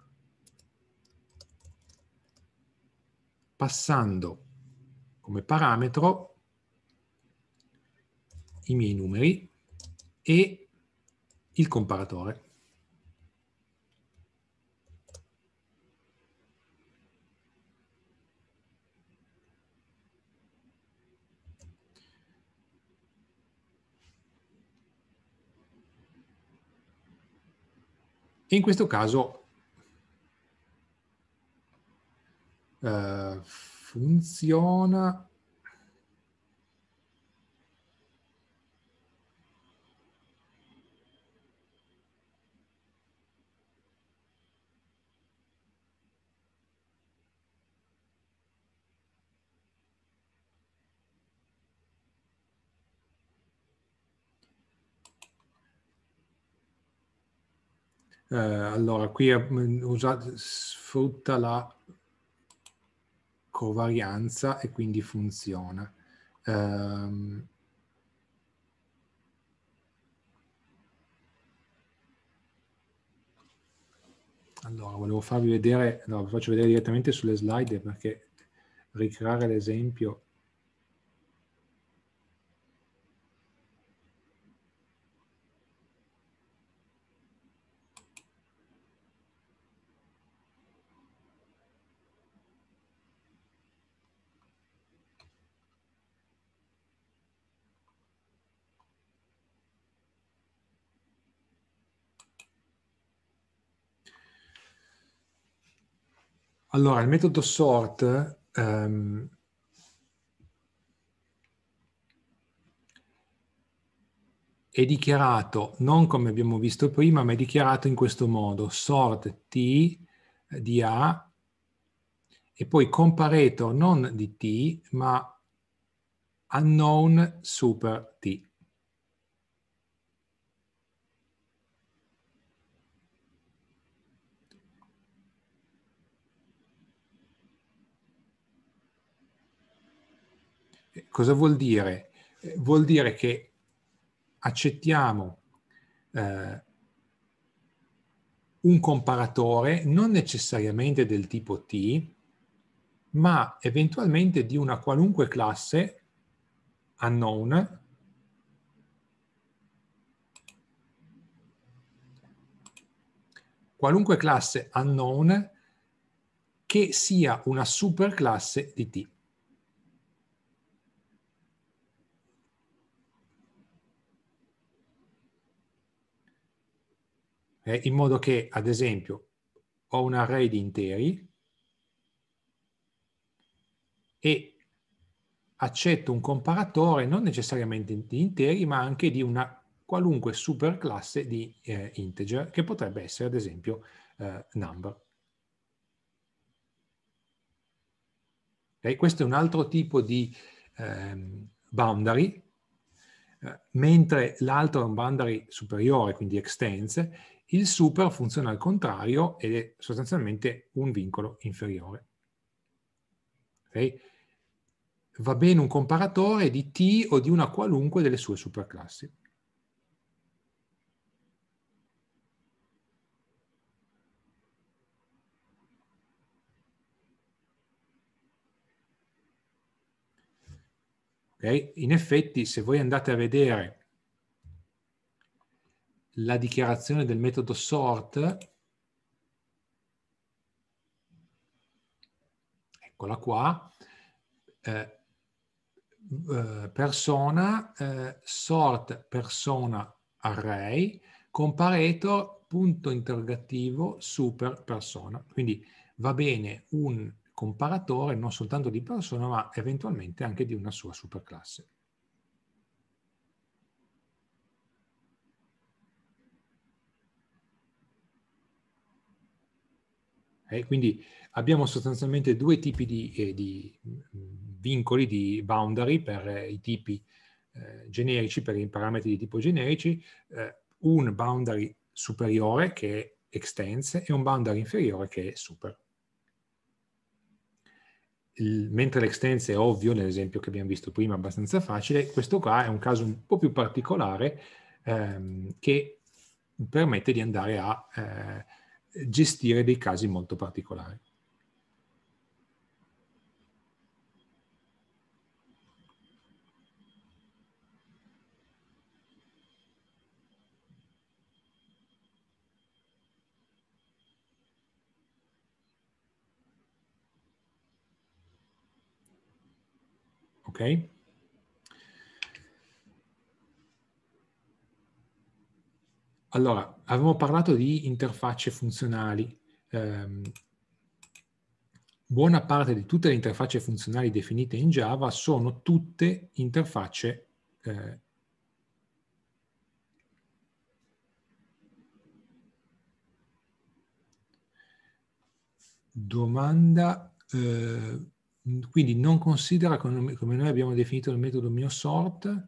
passando come parametro i miei numeri e il comparatore. E in questo caso eh, funziona Eh, allora, qui eh, mm, usate, sfrutta la covarianza e quindi funziona. Um, Allora, volevo farvi vedere, no, vi faccio vedere direttamente sulle slide perché ricreare l'esempio Allora, il metodo sort um, è dichiarato non come abbiamo visto prima, ma è dichiarato in questo modo, sort t di A e poi comparator non di t, ma unknown super t. Cosa vuol dire? Eh, vuol dire che accettiamo eh, un comparatore non necessariamente del tipo T, ma eventualmente di una qualunque classe unknown qualunque classe unknown che sia una superclasse di T. eh, in modo che, ad esempio, ho un array di interi e accetto un comparatore non necessariamente di interi, ma anche di una qualunque superclasse di eh, integer, che potrebbe essere, ad esempio, eh, number. Okay? Eh, questo è un altro tipo di ehm, boundary, eh, mentre l'altro è un boundary superiore, quindi extends, il super funziona al contrario ed è sostanzialmente un vincolo inferiore. Okay? Va bene un comparatore di T o di una qualunque delle sue superclassi. In effetti, se voi andate a vedere la dichiarazione del metodo sort, eccola qua, eh, eh persona eh, sort persona array compareto punto interrogativo super persona. Quindi va bene un comparatore non soltanto di persona ma eventualmente anche di una sua superclasse. Eh, quindi abbiamo sostanzialmente due tipi di, eh, di mm, vincoli, di boundary per eh, i tipi eh, generici, per i parametri di tipo generici, eh, un boundary superiore che è extense e un boundary inferiore che è super. Il, mentre l'extense è ovvio, nell'esempio che abbiamo visto prima, abbastanza facile, questo qua è un caso un po' più particolare ehm, che permette di andare a eh, gestire dei casi molto particolari. Okay. Allora, avevamo parlato di interfacce funzionali. Um, buona parte di tutte le interfacce funzionali definite in Java sono tutte interfacce eh, domanda eh, quindi non considera come noi abbiamo definito il metodo mio sort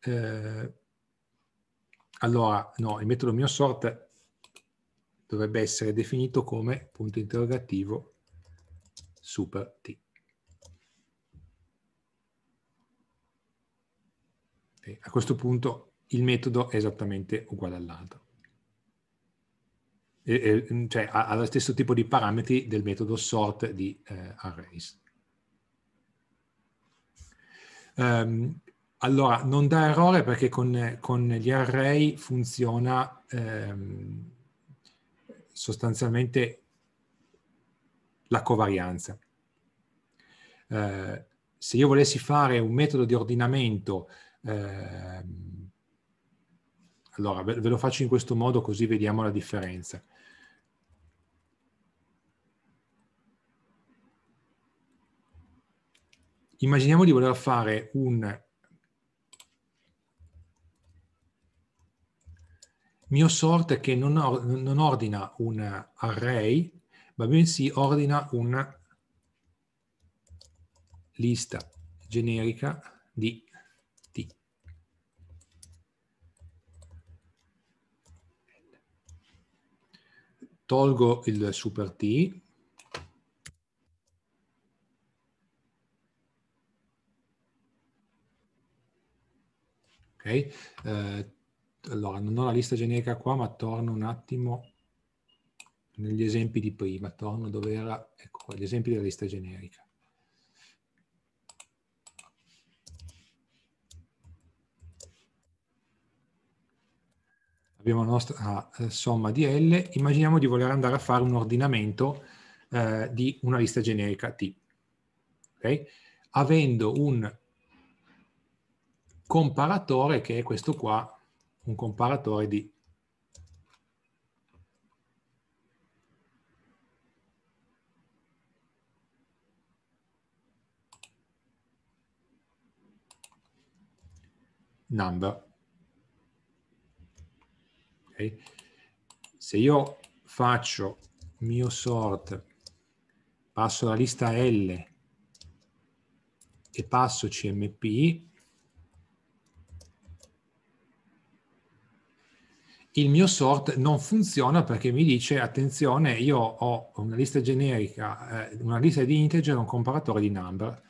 eh, allora, no, il metodo mio sort dovrebbe essere definito come punto interrogativo super t. E a questo punto il metodo è esattamente uguale all'altro. E, mm, cioè ha, lo stesso tipo di parametri del metodo sort di eh, arrays. Um, allora, non dà errore perché con, con gli array funziona ehm, sostanzialmente la covarianza. Eh, se io volessi fare un metodo di ordinamento, ehm, allora ve, ve lo faccio in questo modo così vediamo la differenza. Immaginiamo di voler fare un mio sort che non, or- non ordina un array, ma bensì ordina una lista generica di t. Tolgo il super t, Okay. Uh, allora non ho la lista generica qua, ma torno un attimo negli esempi di prima, torno dove era, ecco gli esempi della lista generica. Abbiamo la nostra ah, eh, somma di L, immaginiamo di voler andare a fare un ordinamento eh, di una lista generica T. Okay? Avendo un comparatore che è questo qua, un comparatore di number. Okay. Se io faccio mio sort, passo la lista L e passo CMP, il mio sort non funziona perché mi dice attenzione io ho una lista generica, eh, una lista di integer e un comparatore di number.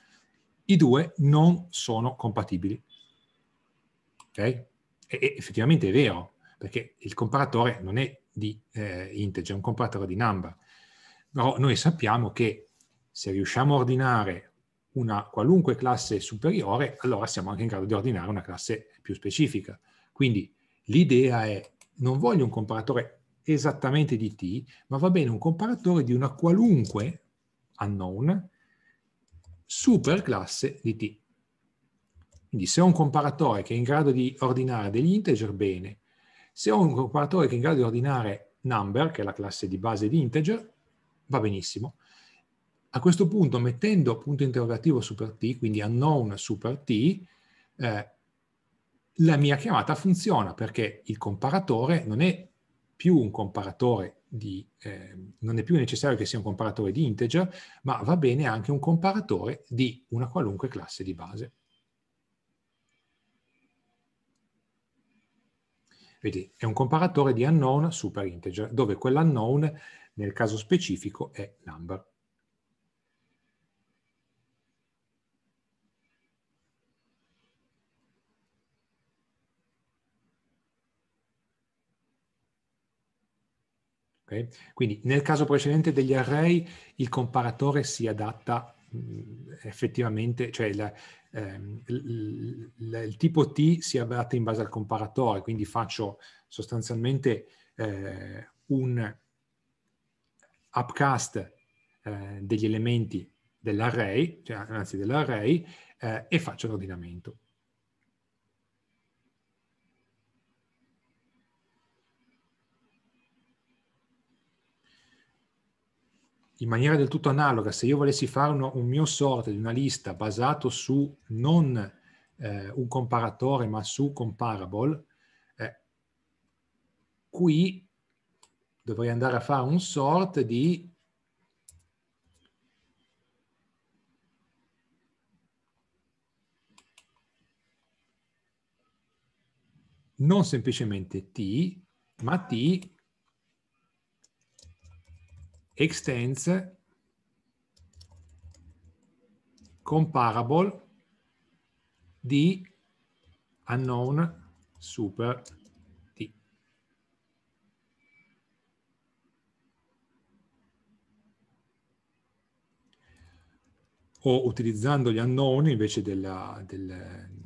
I due non sono compatibili. Ok? E, e effettivamente è vero, perché il comparatore non è di eh, integer, è un comparatore di number. Però noi sappiamo che se riusciamo a ordinare una qualunque classe superiore, allora siamo anche in grado di ordinare una classe più specifica. Quindi l'idea è non voglio un comparatore esattamente di t, ma va bene un comparatore di una qualunque unknown superclasse di t. Quindi se ho un comparatore che è in grado di ordinare degli integer, bene. Se ho un comparatore che è in grado di ordinare number, che è la classe di base di integer, va benissimo. A questo punto, mettendo punto interrogativo super t, quindi unknown super t, eh, la mia chiamata funziona perché il comparatore non è più un comparatore di, eh, non è più necessario che sia un comparatore di integer, ma va bene anche un comparatore di una qualunque classe di base. Vedi, è un comparatore di unknown super integer, dove quell'unknown nel caso specifico è number. Okay? Quindi nel caso precedente degli array il comparatore si adatta mh, effettivamente, cioè la, ehm, il, il, il tipo T si adatta in base al comparatore, quindi faccio sostanzialmente eh, un upcast eh, degli elementi dell'array, cioè, anzi dell'array, eh, e faccio l'ordinamento. in maniera del tutto analoga, se io volessi fare uno, un mio sort di una lista basato su non eh, un comparatore ma su comparable, eh, qui dovrei andare a fare un sort di non semplicemente t, ma t extends comparable di unknown super t. O utilizzando gli unknown invece della, del,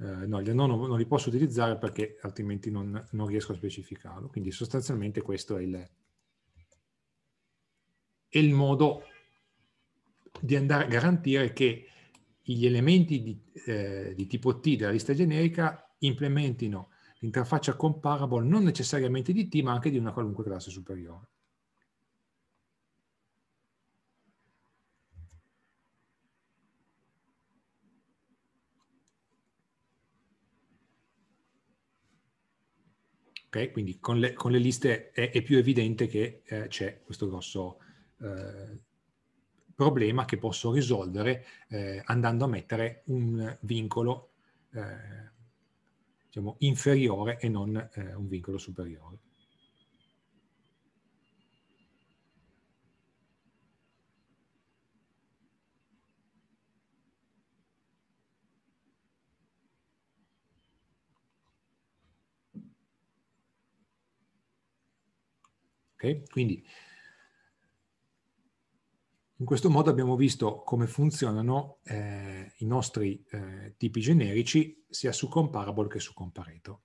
eh, no, no, non li posso utilizzare perché altrimenti non, non riesco a specificarlo. Quindi sostanzialmente questo è il, è il modo di andare a garantire che gli elementi di, eh, di tipo T della lista generica implementino l'interfaccia comparable non necessariamente di T ma anche di una qualunque classe superiore. Okay? Quindi con le, con le liste è, è, più evidente che eh, c'è questo grosso eh, problema che posso risolvere eh, andando a mettere un vincolo eh, diciamo, inferiore e non eh, un vincolo superiore. Okay? Quindi in questo modo abbiamo visto come funzionano eh, i nostri eh, tipi generici sia su comparable che su compareto.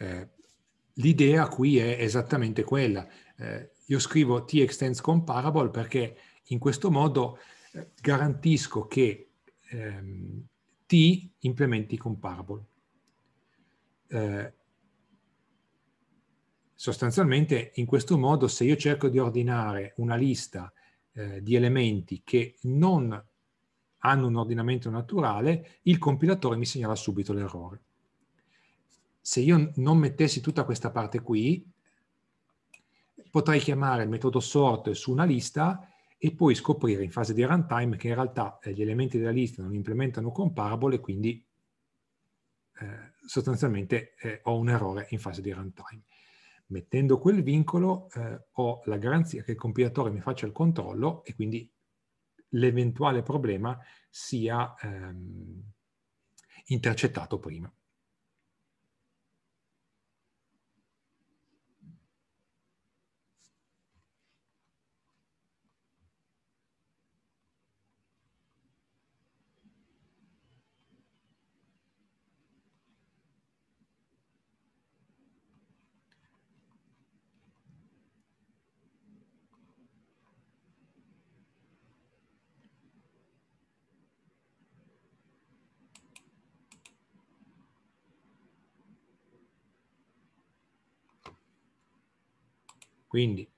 Eh, l'idea qui è esattamente quella. Eh, io scrivo t extends comparable perché in questo modo eh, garantisco che ehm, t implementi comparable. Eh, sostanzialmente in questo modo se io cerco di ordinare una lista eh, di elementi che non hanno un ordinamento naturale, il compilatore mi segnala subito l'errore. Se io non mettessi tutta questa parte qui, potrei chiamare il metodo sort su una lista e poi scoprire in fase di runtime che in realtà eh, gli elementi della lista non implementano comparable e quindi eh, sostanzialmente eh, ho un errore in fase di runtime. Mettendo quel vincolo eh, ho la garanzia che il compilatore mi faccia il controllo e quindi l'eventuale problema sia ehm, intercettato prima. Quindi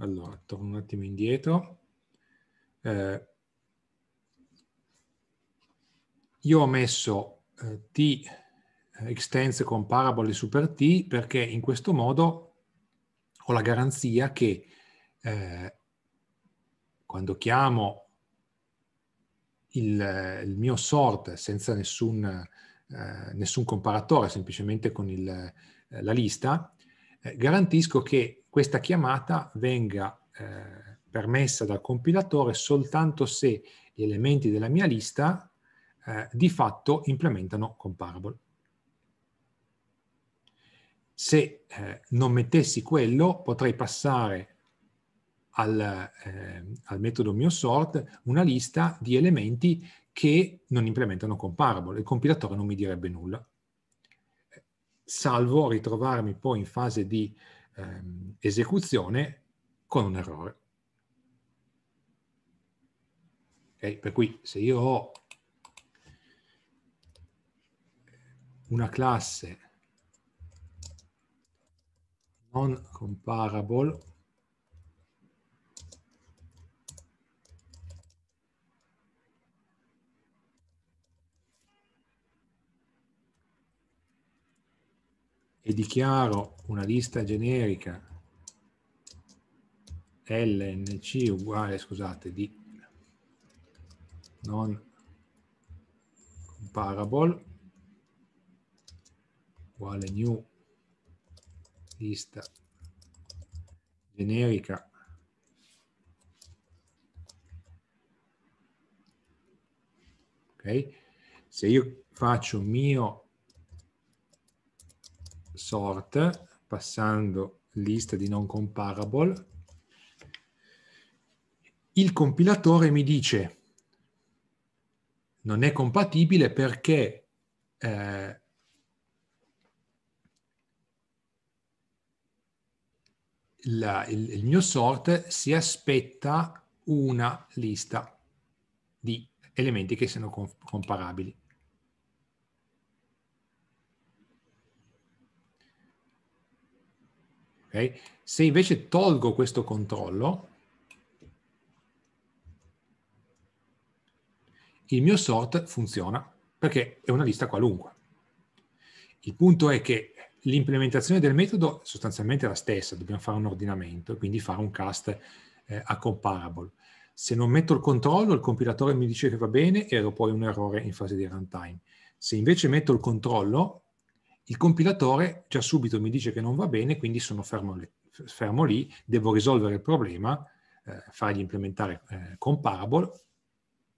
Allora, torno un attimo indietro. Eh, io ho messo eh, t eh, extends con parabole super t perché in questo modo ho la garanzia che eh, quando chiamo il, il mio sort senza nessun, eh, nessun comparatore, semplicemente con il, eh, la lista, eh, garantisco che questa chiamata venga eh, permessa dal compilatore soltanto se gli elementi della mia lista eh, di fatto implementano comparable. Se eh, non mettessi quello, potrei passare al, eh, al metodo MioSort una lista di elementi che non implementano comparable. Il compilatore non mi direbbe nulla, salvo ritrovarmi poi in fase di ehm, esecuzione con un errore. Okay? Per cui se io ho una classe non comparable e dichiaro una lista generica lnc uguale, scusate, di non comparable uguale new lista generica ok se io faccio mio sort passando list di non comparable, il compilatore mi dice non è compatibile perché eh, la, il, il mio sort si aspetta una lista di elementi che siano comparabili. Okay? Se invece tolgo questo controllo, il mio sort funziona perché è una lista qualunque. Il punto è che l'implementazione del metodo è sostanzialmente la stessa, dobbiamo fare un ordinamento e quindi fare un cast eh, a comparable. Se non metto il controllo, il compilatore mi dice che va bene e ero poi un errore in fase di runtime. Se invece metto il controllo, il compilatore già subito mi dice che non va bene, quindi sono fermo lì, fermo lì devo risolvere il problema, eh, fargli implementare eh, comparable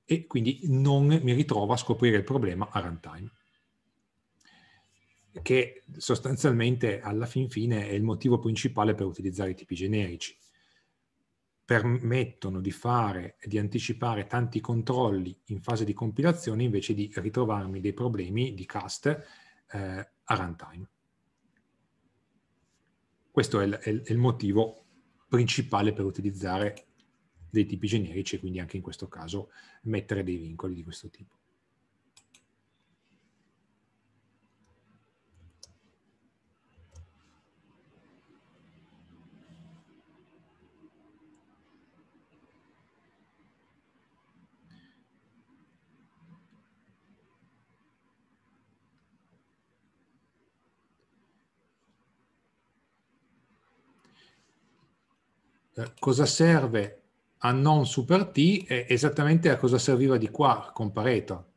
e quindi non mi ritrovo a scoprire il problema a runtime che sostanzialmente alla fin fine è il motivo principale per utilizzare i tipi generici permettono di fare, di anticipare tanti controlli in fase di compilazione invece di ritrovarmi dei problemi di cast eh, a runtime. Questo è il, è il motivo principale per utilizzare dei tipi generici e quindi anche in questo caso mettere dei vincoli di questo tipo. Eh, cosa serve a non super t è esattamente a cosa serviva di qua con Pareto.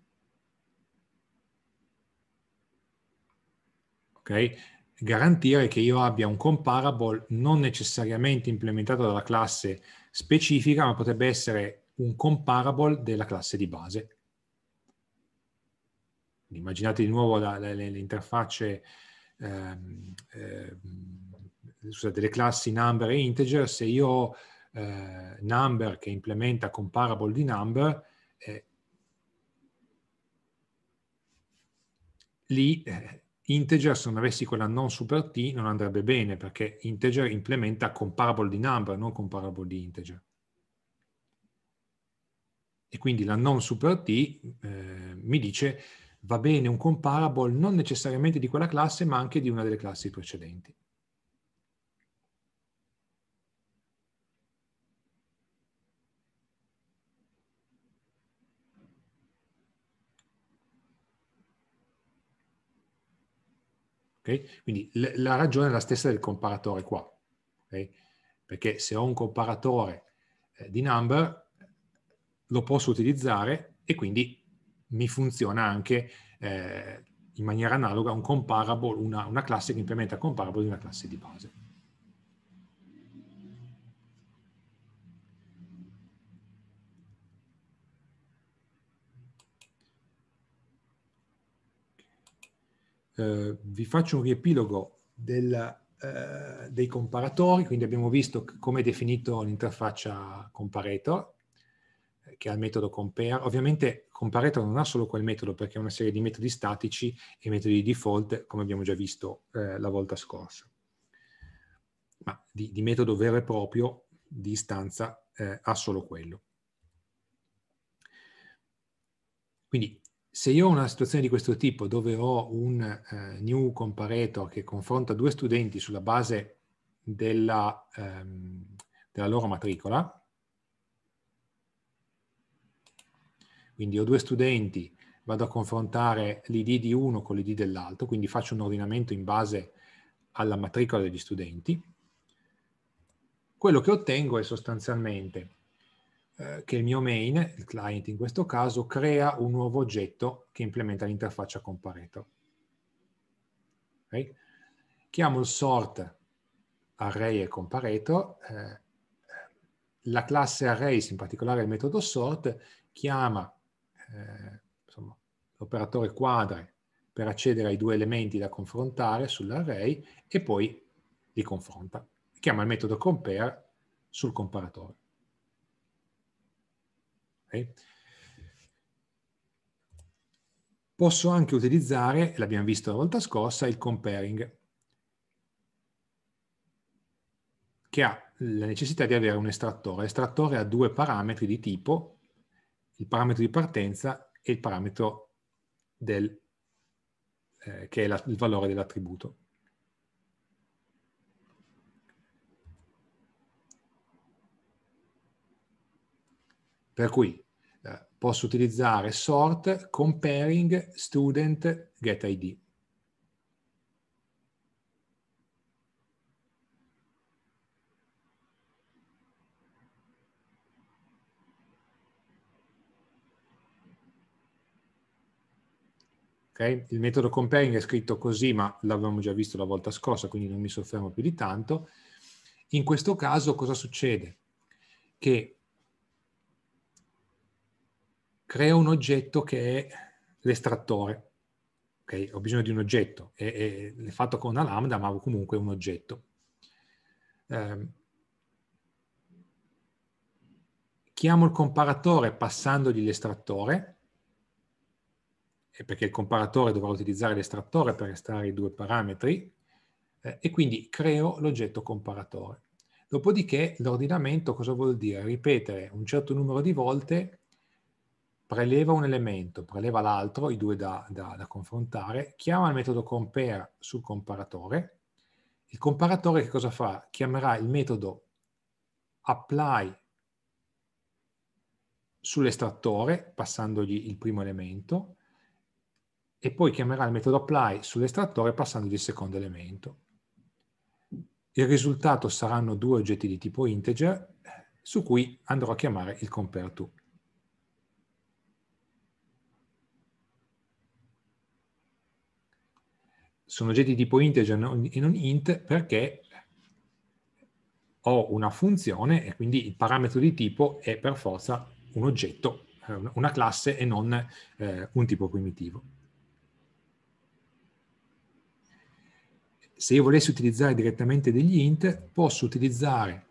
Ok? Garantire che io abbia un comparable non necessariamente implementato dalla classe specifica, ma potrebbe essere un comparable della classe di base. Immaginate di nuovo le, le, interfacce ehm, ehm, scusate, le classi number e integer, se io ho eh, number che implementa comparable di number, eh, lì eh, integer, se non avessi quella non super t, non andrebbe bene, perché integer implementa comparable di number, non comparable di integer. E quindi la non super t eh, mi dice va bene un comparable non necessariamente di quella classe, ma anche di una delle classi precedenti. Okay? Quindi la ragione è la stessa del comparatore qua, okay? perché se ho un comparatore eh, di number lo posso utilizzare e quindi mi funziona anche eh, in maniera analoga un comparable, una, una classe che implementa comparable di una classe di base. eh, vi faccio un riepilogo del, eh, dei comparatori, quindi abbiamo visto come è definito l'interfaccia comparator, eh, che ha il metodo compare. Ovviamente comparator non ha solo quel metodo perché ha una serie di metodi statici e metodi di default, come abbiamo già visto eh, la volta scorsa. Ma di, di, metodo vero e proprio, di istanza, eh, ha solo quello. Quindi se io ho una situazione di questo tipo dove ho un eh, new comparator che confronta due studenti sulla base della, ehm, della, loro matricola, quindi ho due studenti, vado a confrontare l'ID di uno con l'ID dell'altro, quindi faccio un ordinamento in base alla matricola degli studenti, quello che ottengo è sostanzialmente eh, che il mio main, il client in questo caso, crea un nuovo oggetto che implementa l'interfaccia comparator. Okay? Chiamo il sort array e comparator, eh, la classe arrays, in particolare il metodo sort, chiama eh, l'operatore quadre per accedere ai due elementi da confrontare sull'array e poi li confronta. Chiama il metodo compare sul comparatore. Posso anche utilizzare, l'abbiamo visto la volta scorsa, il comparing, che ha la necessità di avere un estrattore. L'estrattore ha due parametri di tipo, il parametro di partenza e il parametro del, eh, che è la, il valore dell'attributo. Per cui eh, posso utilizzare sort comparing student get ID. Okay? Il metodo comparing è scritto così, ma l'avevamo già visto la volta scorsa, quindi non mi soffermo più di tanto. In questo caso cosa succede? Che creo un oggetto che è l'estrattore. Okay? Ho bisogno di un oggetto, è, è fatto con una lambda, ma comunque è un oggetto. Eh, chiamo il comparatore passandogli l'estrattore, perché il comparatore dovrà utilizzare l'estrattore per estrarre i due parametri, eh, e quindi creo l'oggetto comparatore. Dopodiché l'ordinamento cosa vuol dire? Ripetere un certo numero di volte preleva un elemento, preleva l'altro, i due da, da, da confrontare, chiama il metodo compare sul comparatore. Il comparatore che cosa fa? Chiamerà il metodo apply sull'estrattore, passandogli il primo elemento, e poi chiamerà il metodo apply sull'estrattore passandogli il secondo elemento. Il risultato saranno due oggetti di tipo integer su cui andrò a chiamare il compareTo. sono oggetti di tipo integer e non int perché ho una funzione e quindi il parametro di tipo è per forza un oggetto, eh, una classe e non eh, un tipo primitivo. Se io volessi utilizzare direttamente degli int, posso utilizzare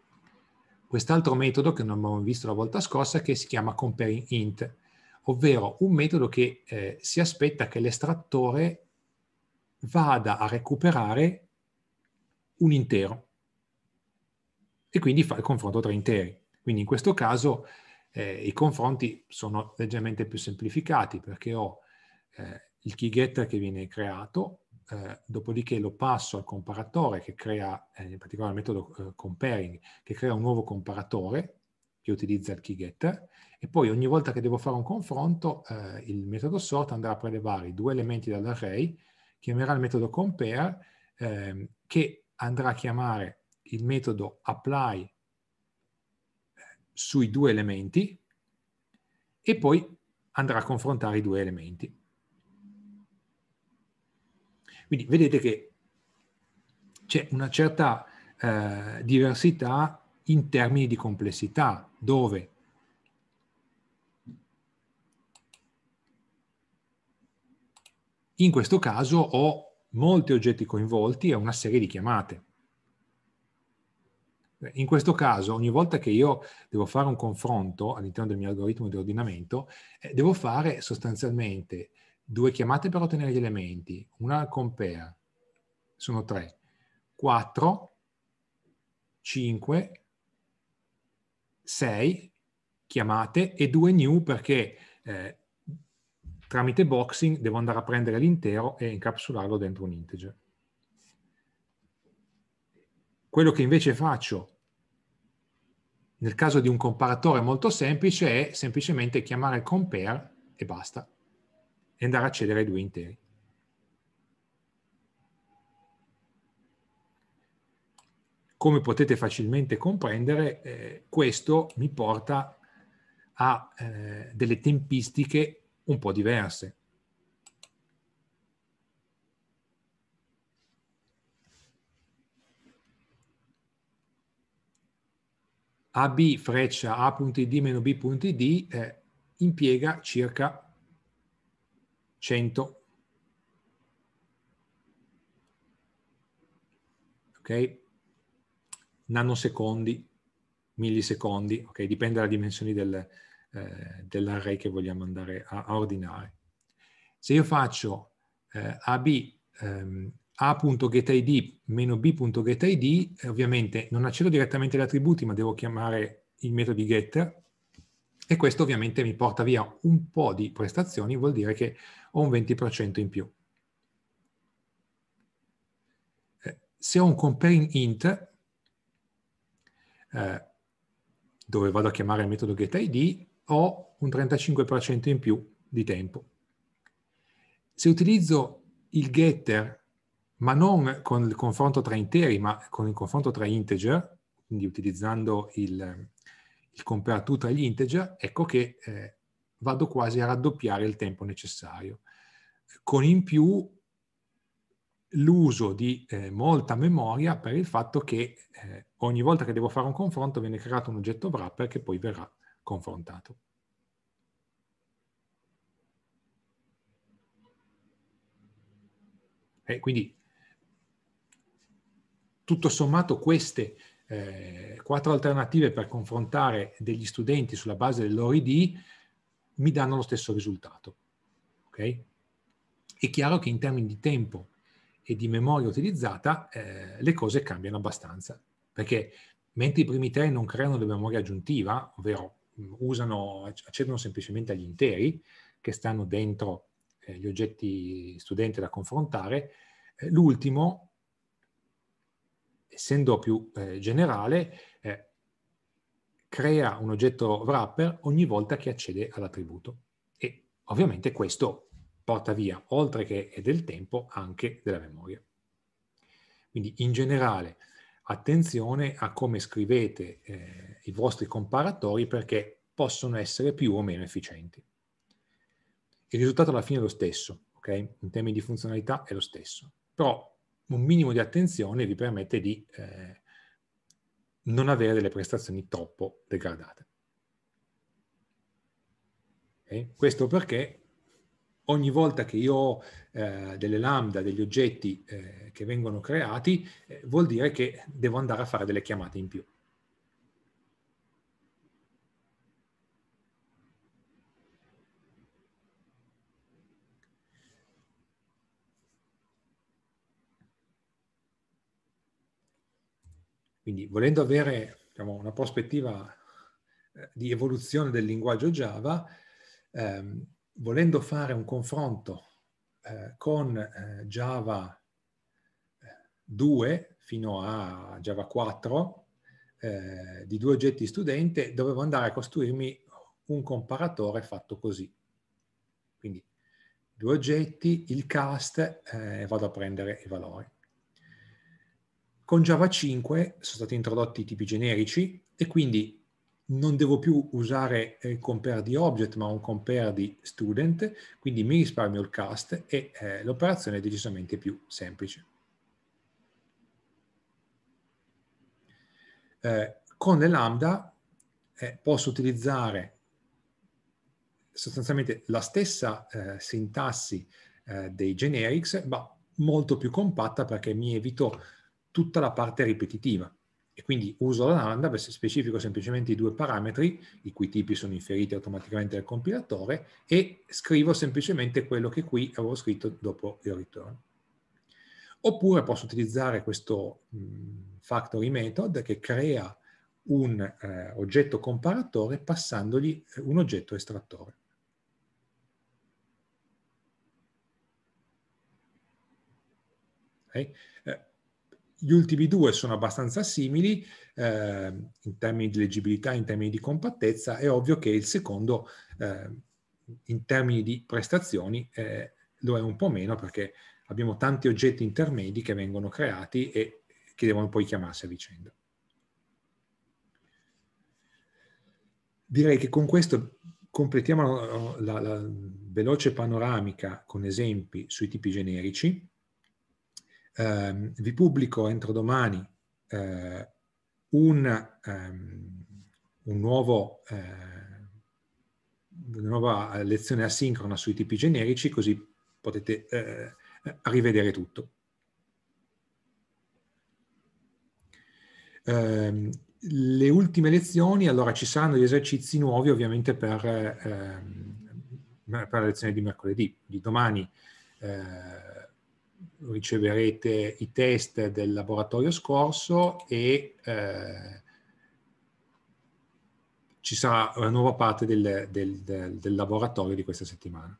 quest'altro metodo che non abbiamo visto la volta scorsa che si chiama comparing int, ovvero un metodo che eh, si aspetta che l'estrattore vada a recuperare un intero e quindi fa il confronto tra interi. Quindi in questo caso eh, i confronti sono leggermente più semplificati perché ho eh, il key getter che viene creato, eh, dopodiché lo passo al comparatore che crea, eh, in particolare il metodo eh, comparing, che crea un nuovo comparatore che utilizza il key getter e poi ogni volta che devo fare un confronto eh, il metodo sort andrà a prelevare i due elementi dall'array chiamerà il metodo compare ehm, che andrà a chiamare il metodo apply eh, sui due elementi e poi andrà a confrontare i due elementi. Quindi vedete che c'è una certa eh, diversità in termini di complessità, dove In questo caso ho molti oggetti coinvolti e una serie di chiamate. In questo caso, ogni volta che io devo fare un confronto all'interno del mio algoritmo di ordinamento, eh, devo fare sostanzialmente due chiamate per ottenere gli elementi, una compare, sono tre, quattro, cinque, sei chiamate e due new perché eh, tramite boxing devo andare a prendere l'intero e incapsularlo dentro un integer. Quello che invece faccio nel caso di un comparatore molto semplice è semplicemente chiamare compare e basta e andare a cedere ai due interi. Come potete facilmente comprendere, eh, questo mi porta a eh, delle tempistiche un po' diverse. AB freccia A.id meno B.id eh, impiega circa 100. Ok? Nanosecondi, millisecondi, ok? Dipende dalle dimensioni del, eh, dell'array che vogliamo andare a, ordinare. Se io faccio eh, ab ehm, a.getID meno b.getID, eh, ovviamente non accedo direttamente agli attributi, ma devo chiamare il metodo getter, e questo ovviamente mi porta via un po' di prestazioni, vuol dire che ho un 20% in più. Eh, se ho un comparing int, eh, dove vado a chiamare il metodo getID, ho un 35% in più di tempo. Se utilizzo il getter, ma non con il confronto tra interi, ma con il confronto tra integer, quindi utilizzando il, il compare to tra gli integer, ecco che eh, vado quasi a raddoppiare il tempo necessario. Con in più l'uso di eh, molta memoria per il fatto che eh, ogni volta che devo fare un confronto viene creato un oggetto wrapper che poi verrà confrontato. E eh, quindi tutto sommato queste eh, quattro alternative per confrontare degli studenti sulla base del loro ID mi danno lo stesso risultato. Okay? È chiaro che in termini di tempo e di memoria utilizzata eh, le cose cambiano abbastanza, perché mentre i primi tre non creano la memoria aggiuntiva, ovvero usano, accedono semplicemente agli interi che stanno dentro eh, gli oggetti studenti da confrontare. Eh, l'ultimo, essendo più eh, generale, eh, crea un oggetto wrapper ogni volta che accede all'attributo. E ovviamente questo porta via, oltre che del tempo, anche della memoria. Quindi in generale attenzione a come scrivete eh, i vostri comparatori perché possono essere più o meno efficienti. Il risultato alla fine è lo stesso, ok? In termini di funzionalità è lo stesso, però un minimo di attenzione vi permette di eh, non avere delle prestazioni troppo degradate. Okay? Questo perché ogni volta che io ho eh, delle lambda, degli oggetti eh, che vengono creati, eh, vuol dire che devo andare a fare delle chiamate in più. Quindi volendo avere diciamo, una prospettiva eh, di evoluzione del linguaggio Java, ehm, volendo fare un confronto eh, con eh, Java 2 eh, fino a Java 4 eh, di due oggetti studente, dovevo andare a costruirmi un comparatore fatto così. Quindi due oggetti, il cast eh, e vado a prendere i valori. Con Java 5 sono stati introdotti i tipi generici e quindi non devo più usare il eh, compare di object ma un compare di student, quindi mi risparmio il cast e eh, l'operazione è decisamente più semplice. Eh, con le lambda eh, posso utilizzare sostanzialmente la stessa eh, sintassi eh, dei generics ma molto più compatta perché mi evito tutta la parte ripetitiva quindi uso la lambda per specifico semplicemente i due parametri, i cui tipi sono inferiti automaticamente dal compilatore, e scrivo semplicemente quello che qui avevo scritto dopo il return. Oppure posso utilizzare questo factory method che crea un eh, oggetto comparatore passandogli eh, un oggetto estrattore. Okay? Gli ultimi due sono abbastanza simili eh, in termini di leggibilità, in termini di compattezza, è ovvio che il secondo eh, in termini di prestazioni eh, lo è un po' meno perché abbiamo tanti oggetti intermedi che vengono creati e che devono poi chiamarsi a vicenda. Direi che con questo completiamo eh, la, la veloce panoramica con esempi sui tipi generici eh, vi pubblico entro domani eh, un, um, un nuovo, eh, una nuova lezione asincrona sui tipi generici, così potete eh, rivedere tutto. Ehm, le ultime lezioni, allora ci saranno gli esercizi nuovi ovviamente per, ehm, per la lezione di mercoledì, di domani. Eh, riceverete i test del laboratorio scorso e eh, ci sarà una nuova parte del, del, del, del laboratorio di questa settimana.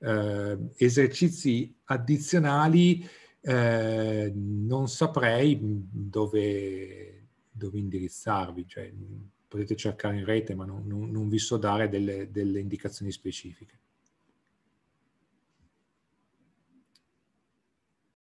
Eh, esercizi addizionali eh, non saprei dove, dove indirizzarvi, cioè, potete cercare in rete ma non, non, non vi so dare delle, delle indicazioni specifiche.